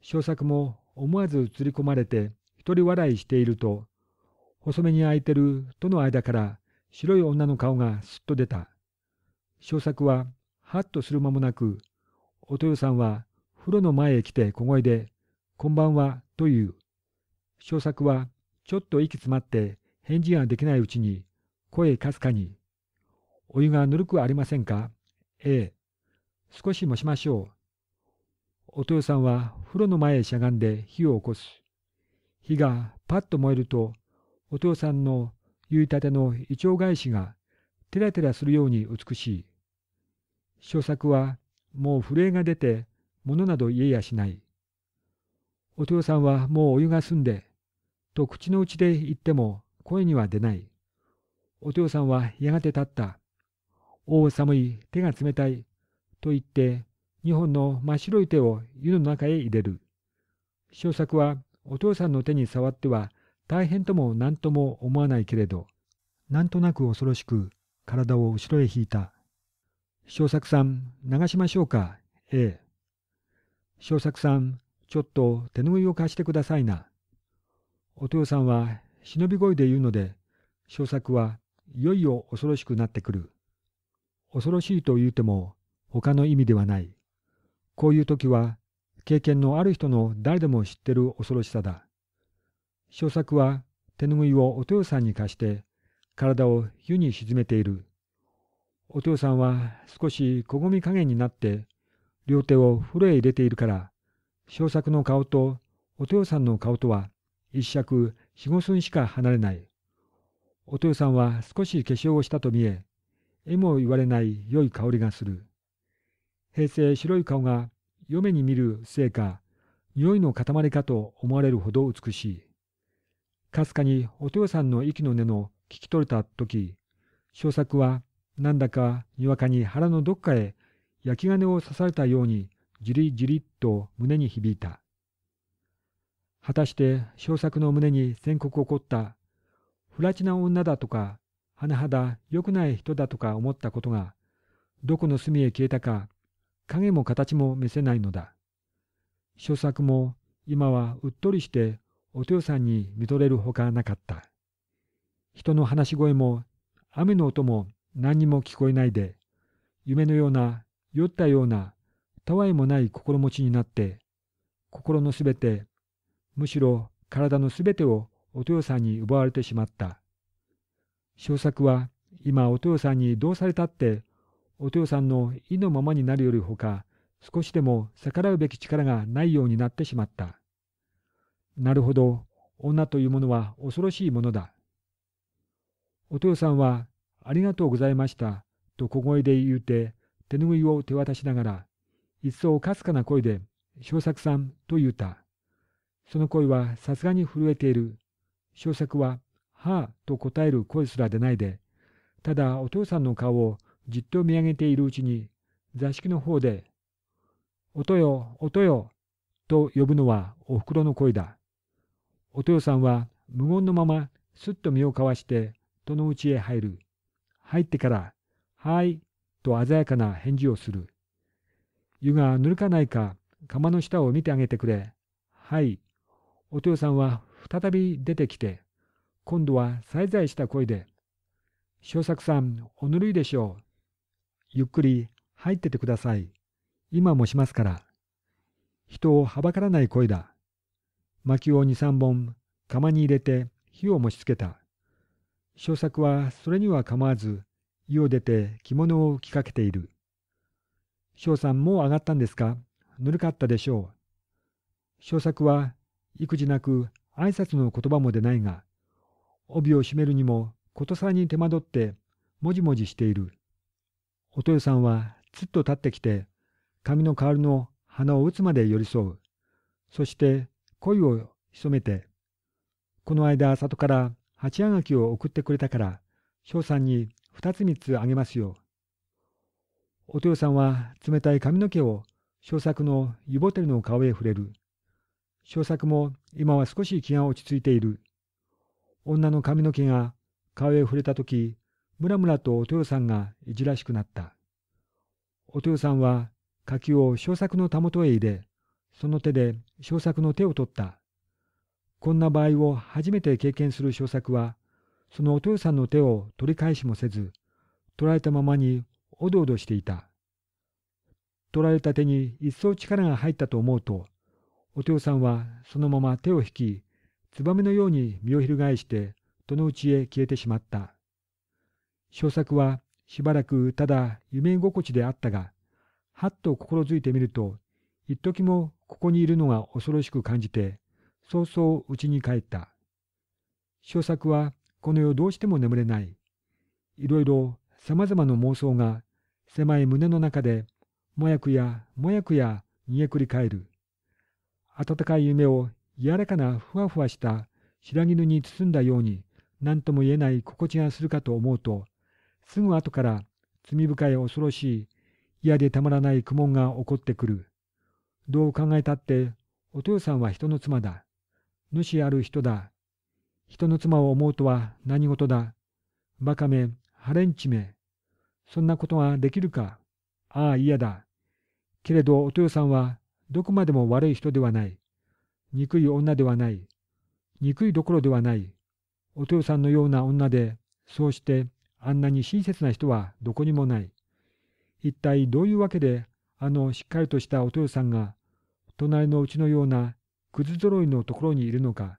小作も思わず映り込まれて、一人笑いしていると、細めに開いてるとの間から白い女の顔がすっと出た。小作は、はっとする間もなく、お豊さんは風呂の前へ来て小声で、こんばんは、という。小作は、ちょっと息詰まって返事ができないうちに、声かすかに。お湯がぬるくありませんかええ。少しもしましょう。お豊さんは風呂の前へしゃがんで火を起こす。火がパッと燃えると、お父さんの結いたての胃腸返しがテラテラするように美しい。小作はもう震えが出て物など言えやしない。お父さんはもうお湯が済んで、と口の内で言っても声には出ない。お嬢さんはやがて立った。おお寒い、手が冷たい。と言って、二本の真っ白い手を湯の中へ入れる。小作はお父さんの手に触っては大変とも何とも思わないけれど、なんとなく恐ろしく体を後ろへ引いた。小作さん、流しましょうか。ええ。小作さん、ちょっと手拭いを貸してくださいな。お父さんは忍び声で言うので、小作はいよいよ恐ろしくなってくる。恐ろしいと言うても他の意味ではない。こういう時は経験のある人の誰でも知ってる恐ろしさだ。小作は手ぬぐいをお豊さんに貸して体を湯に沈めている。お父さんは少しこごみ加減になって両手を風呂へ入れているから小作の顔とお父さんの顔とは一尺四五寸しか離れない。お豊さんは少し化粧をしたと見え、えも言われない良い香りがする。平成白い顔が嫁に見るせいか、匂いの塊かと思われるほど美しい。かすかにお豊さんの息の根の聞き取れた時、小作はなんだかにわかに腹のどっかへ焼き金を刺されたようにじりじりっと胸に響いた。果たして小作の胸に宣告起こった不らな女だとか、甚だ良くない人だとか思ったことが、どこの隅へ消えたか、影も形も見せないのだ。書作も今はうっとりしてお豊さんに見とれるほかなかった。人の話し声も雨の音も何にも聞こえないで、夢のような酔ったようなたわいもない心持ちになって、心のすべて、むしろ体のすべてをお豊さんに奪われてしまった。小作は今お豊さんにどうされたってお豊さんの意のままになるよりほか少しでも逆らうべき力がないようになってしまった。なるほど女というものは恐ろしいものだ。お豊さんはありがとうございましたと小声で言うて手ぬぐいを手渡しながら一層かすかな声で小作さんと言うた。その声はさすがに震えている。小作は、はあ、と答える声すら出ないで、ただお父さんの顔をじっと見上げているうちに、座敷の方で、おとよ、おとよ、と呼ぶのはおふくろの声だ。おとよさんは無言のまま、すっと身をかわして、戸の内へ入る。入ってから、はい、と鮮やかな返事をする。湯がぬるかないか、釜の下を見てあげてくれ。はい。お父さんは再び出てきて、今度はさえざした声で、小作さん、おぬるいでしょう。ゆっくり入っててください。今もしますから。人をはばからない声だ。薪を二三本、釜に入れて火を持ちつけた。小作はそれには構わず、湯を出て着物を着かけている。翔さんもう上がったんですかぬるかったでしょう。小作は、育児なく挨拶の言葉も出ないが、帯を締めるにもことさらに手間取って、もじもじしている。お豊さんは、つっと立ってきて、髪の代わりの鼻を打つまで寄り添う。そして、恋を潜めて、この間、里から鉢あがきを送ってくれたから、翔さんに二つ三つあげますよ。お豊さんは冷たい髪の毛を翔作の湯ボてルの顔へ触れる。小作も今は少し気が落ち着いている。女の髪の毛が顔へ触れたとき、むらむらとお豊さんがいじらしくなった。お豊さんは柿を小作のたもとへ入れ、その手で小作の手を取った。こんな場合を初めて経験する小作は、そのお豊さんの手を取り返しもせず、取られたままにおどおどしていた。取られた手に一層力が入ったと思うと、お父さんはそのまま手を引き、ツバメのように身を翻して、戸の内へ消えてしまった。小作はしばらくただ夢心地であったが、はっと心づいてみると、一時もここにいるのが恐ろしく感じて、早々家に帰った。小作はこの世どうしても眠れない。いろいろ様々な妄想が狭い胸の中で、もやくやもやくや逃げ繰り返る。暖かい夢を柔らかなふわふわした白絹に包んだように何とも言えない心地がするかと思うとすぐ後から罪深い恐ろしい嫌でたまらない苦悶が起こってくるどう考えたってお父さんは人の妻だ主ある人だ人の妻を思うとは何事だバカめハレンチめそんなことができるかああ嫌だけれどお父さんはどこまでも悪い人ではない。憎い女ではない。憎いどころではない。お豊さんのような女で、そうしてあんなに親切な人はどこにもない。一体どういうわけで、あのしっかりとしたお豊さんが、隣のうちのようなくずぞろいのところにいるのか。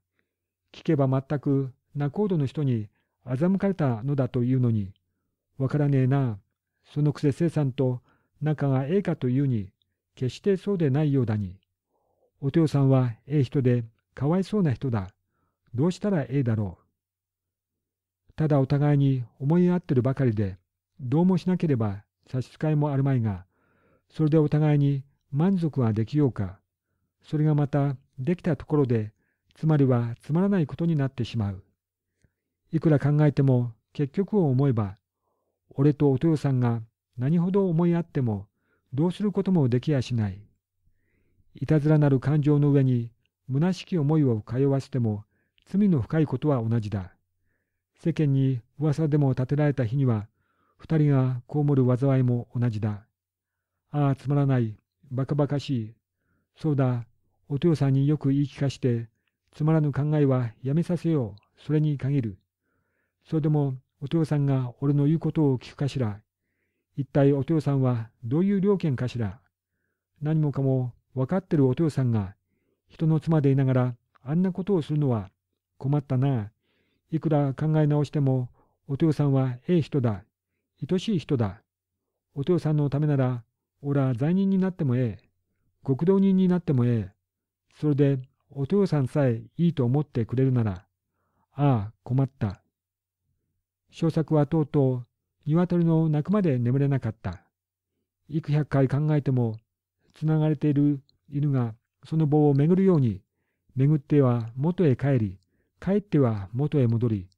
聞けば全く仲人の人に欺かれたのだというのに、わからねえな。そのくせ生さんと仲がええかというに、決してそうでないようだに。お父さんはええ人で、かわいそうな人だ。どうしたらええだろう。ただお互いに思い合ってるばかりで、どうもしなければ差し支えもあるまいが、それでお互いに満足はできようか。それがまたできたところで、つまりはつまらないことになってしまう。いくら考えても結局を思えば、俺とお豊さんが何ほど思い合ってもどうすることもできやしない。いたずらなる感情の上に、虚しき思いを通わせても、罪の深いことは同じだ。世間に噂でも立てられた日には、二人が被る災いも同じだ。ああ、つまらない、ばかばかしい。そうだ、お父さんによく言い聞かして、つまらぬ考えはやめさせよう、それに限る。それでも、お父さんが俺の言うことを聞くかしら。一体お父さんはどういう了見かしら。何もかも分かってるお父さんが、人の妻でいながらあんなことをするのは困ったな。いくら考え直しても、お父さんはええ人だ。愛しい人だ。お父さんのためなら、おら罪人になってもええ。極道人になってもええ。それで、お父さんさえいいと思ってくれるなら、ああ、困った。小作はとうとう鶏の鳴くまで眠れなかった。幾百回考えても、つながれている犬がその棒を巡るように、巡っては元へ帰り、帰っては元へ戻り、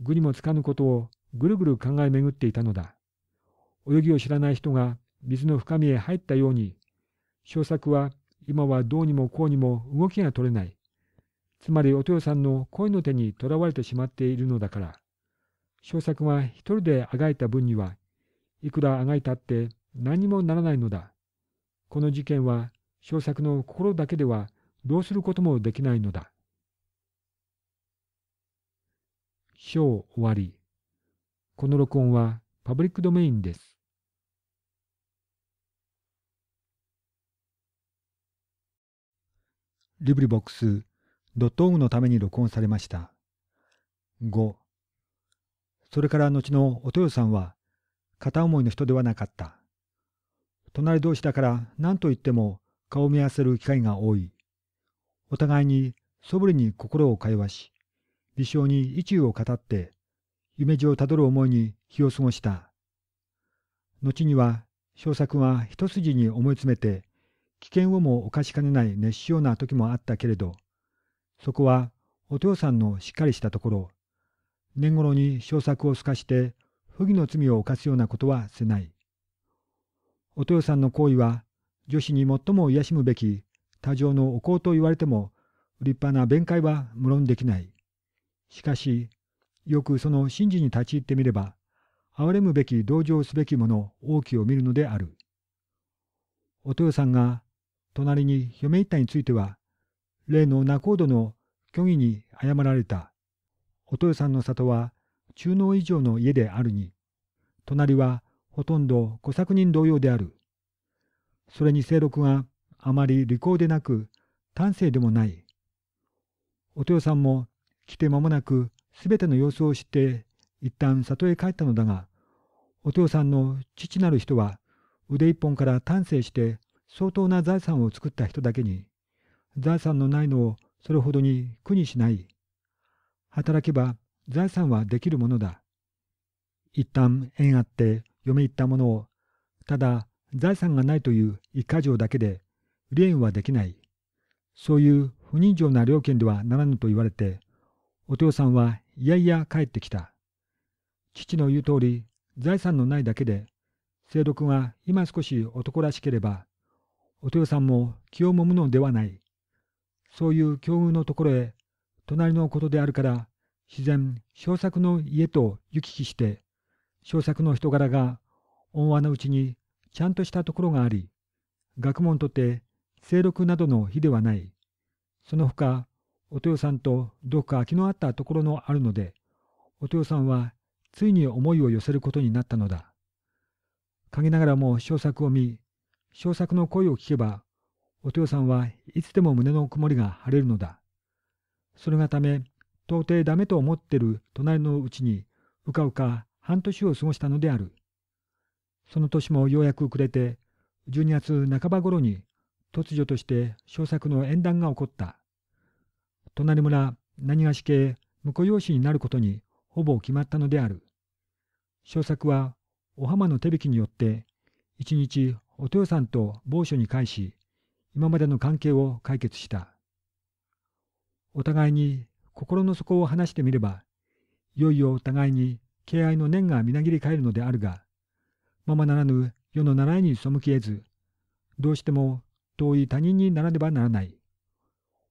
具にもつかぬことをぐるぐる考え巡っていたのだ。泳ぎを知らない人が水の深みへ入ったように、小作は今はどうにもこうにも動きが取れない。つまりお豊さんの恋の手にとらわれてしまっているのだから。小作は一人であがいた分には、いくらあがいたって何にもならないのだ。この事件は小作の心だけではどうすることもできないのだ。章終わり。この録音はパブリックドメインです。リブリボックス、ドットのために録音されました。5それから後のお豊さんは片思いの人ではなかった。隣同士だから何と言っても顔を見合わせる機会が多い。お互いにそぶりに心を会話し、微笑に意中を語って、夢路をたどる思いに日を過ごした。後には小作は一筋に思い詰めて、危険をも犯しかねない熱しような時もあったけれど、そこはお父さんのしっかりしたところ、年頃に小作を透かして不義の罪を犯すようなことはせない。お豊さんの行為は女子に最も癒しむべき多情のお香と言われても立派な弁解は無論できない。しかしよくその神事に立ち入ってみれば憐れむべき同情すべきもの王きを見るのである。お豊さんが隣に嫁一太については例の仲人の虚偽に謝られた。お豊さんの里は中納以上の家であるに、隣はほとんど小作人同様である。それに清六があまり利口でなく、端正でもない。お豊さんも来て間もなくすべての様子を知って一旦里へ帰ったのだが、お豊さんの父なる人は腕一本から丹精して相当な財産を作った人だけに、財産のないのをそれほどに苦にしない。働けば財産はできるものだ。一旦縁あって嫁行ったものを、ただ財産がないという一箇条だけで、離縁はできない。そういう不人情な料金ではならぬと言われて、お父さんはいやいや帰ってきた。父の言う通り、財産のないだけで、清六が今少し男らしければ、お父さんも気をもむのではない。そういう境遇のところへ隣のことであるから自然小作の家と行き来して小作の人柄が恩和なうちにちゃんとしたところがあり学問とて清禄などの比ではないその他お豊さんとどこか空きのあったところのあるのでお豊さんはついに思いを寄せることになったのだ陰ながらも小作を見小作の声を聞けばお豊さんはいつでも胸の曇りが晴れるのだそれがため到底ダメと思ってる隣のうちにうかうか半年を過ごしたのである。その年もようやく暮れて12月半ば頃に突如として小作の縁談が起こった。隣村何がし系婿養子になることにほぼ決まったのである。小作はお浜の手引きによって一日お豊さんと某所に返し今までの関係を解決した。お互いに心の底を話してみれば、いよいよお互いに敬愛の念がみなぎり返るのであるが、ままならぬ世の習いに背き得ず、どうしても遠い他人にならねばならない。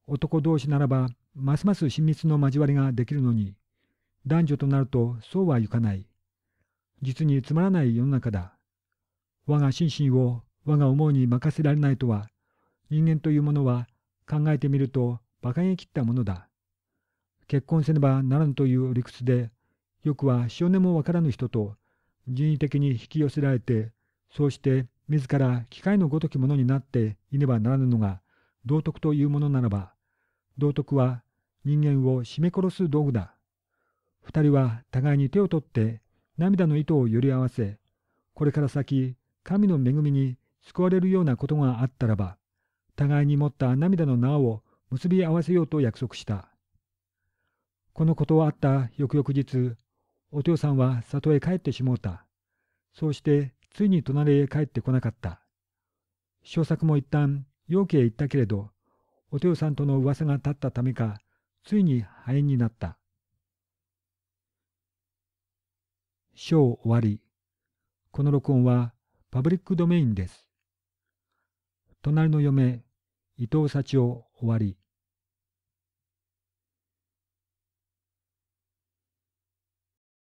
男同士ならば、ますます親密の交わりができるのに、男女となるとそうはいかない。実につまらない世の中だ。我が心身を我が思うに任せられないとは、人間というものは考えてみると馬鹿げ切ったものだ。結婚せねばならぬという理屈で、よくは少年もわからぬ人と人為的に引き寄せられて、そうして自ら機械のごときものになっていねばならぬのが道徳というものならば、道徳は人間を絞め殺す道具だ。二人は互いに手を取って涙の糸を寄り合わせ、これから先神の恵みに救われるようなことがあったらば、互いに持った涙の縄を結び合わせようと約束した。このことはあった翌々日、お父さんは里へ帰ってしもうた。そうして、ついに隣へ帰ってこなかった。小作も一旦、陽気へ行ったけれど、お父さんとの噂が立ったためか、ついに肺炎になった。章終わり。この録音は、パブリックドメインです。隣の嫁、伊藤幸男終わり。